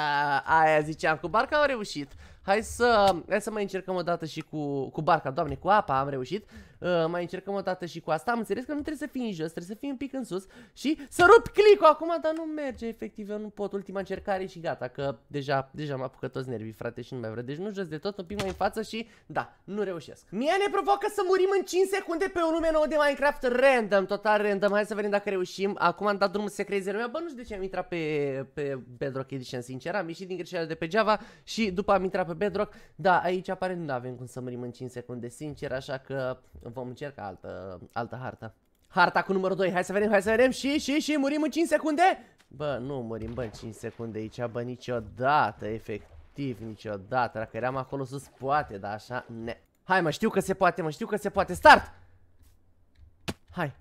aia ziceam, cu barca am reușit. Hai să, hai să mai încercăm o dată și cu, cu barca, doamne, cu apa am reușit. Uh, mai încercăm o dată și cu asta. Am înțeles că nu trebuie să fii în jos, trebuie să fii un pic în sus și să rup click acum, dar nu merge efectiv, eu nu pot. Ultima încercare și gata, că deja, deja m-a apucat toți nervii, frate, și nu mai vreau. Deci nu jos de tot, un pic mai în față și da, nu reușesc. Mie ne provoacă să murim în 5 secunde pe un nume nou de Minecraft random, total random. Hai să vedem dacă reușim. Acum am dat drumul să creeze lumea. Bă, nu știu de ce am intrat pe, pe Bedrock Edition, sincer. Am ieșit din greșeala de pe Java și după am intrat pe pe Bedrock. Da, aici apare nu avem cum să mărim în 5 secunde, sincer, așa că vom încerca altă, altă hartă. Harta cu numărul 2, hai să vedem, hai să vedem și, și, și murim în 5 secunde! Bă, nu murim, bă, în 5 secunde aici, bă, niciodată, efectiv, niciodată. Dacă eram acolo sus, poate, dar așa, ne. Hai, mă, știu că se poate, mă, știu că se poate, start! Hai,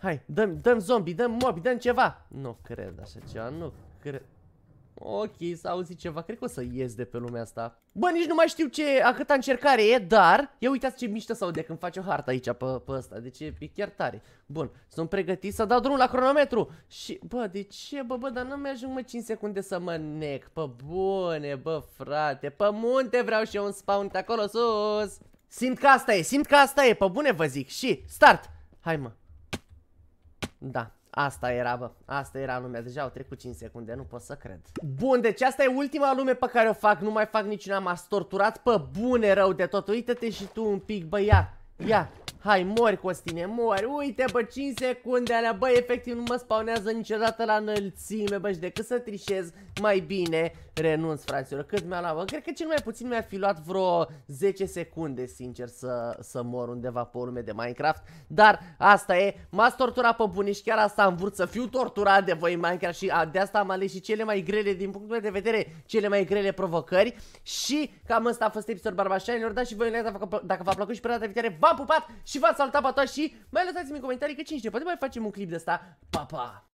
hai, dăm, dăm zombie, dăm mobi, dăm ceva! Nu cred așa ceva, nu cred... Ok, s-a auzit ceva, cred că o să ies de pe lumea asta. Bă, nici nu mai știu ce, a câta încercare e, dar... Ia uitați ce mișto sau de când face o hartă aici pe, pe ăsta, deci e, chiar tare. Bun, sunt pregătit să dau drumul la cronometru. Și, bă, de ce, bă, bă, dar nu mi-ajung mă 5 secunde să mă nec. Pe bune, bă, frate, pe munte vreau și eu un spawn acolo sus. Simt că asta e, simt că asta e, pe bune vă zic. Și, start! Hai, mă. Da, Asta era, bă. Asta era lumea. Deja au trecut 5 secunde, nu pot să cred. Bun, deci asta e ultima lume pe care o fac. Nu mai fac niciuna. M-a pe bune rău de tot. uită te și tu un pic, bă, ia. Ia, Hai, mori, Costine, mori. Uite, bă, 5 secunde alea. Bă, efectiv nu mă spawnează niciodată la înălțime, bă, și decât să trișez, mai bine renunț, fraților. Cât mi-a luat, bă? Cred că cel mai puțin mi-ar fi luat vreo 10 secunde, sincer, să, să mor undeva pe urme de Minecraft. Dar asta e. M-ați torturat pe bune și chiar asta am vrut să fiu torturat de voi Minecraft și a, de asta am ales și cele mai grele, din punctul meu de vedere, cele mai grele provocări. Și cam asta a fost episodul Barbașanilor. Da, și voi un like dacă v-a plăcut și pe data viitoare v-am pupat și v-ați salutat pe toți și mai lăsați-mi comentarii că cine știe, poate mai facem un clip de asta. Pa, pa!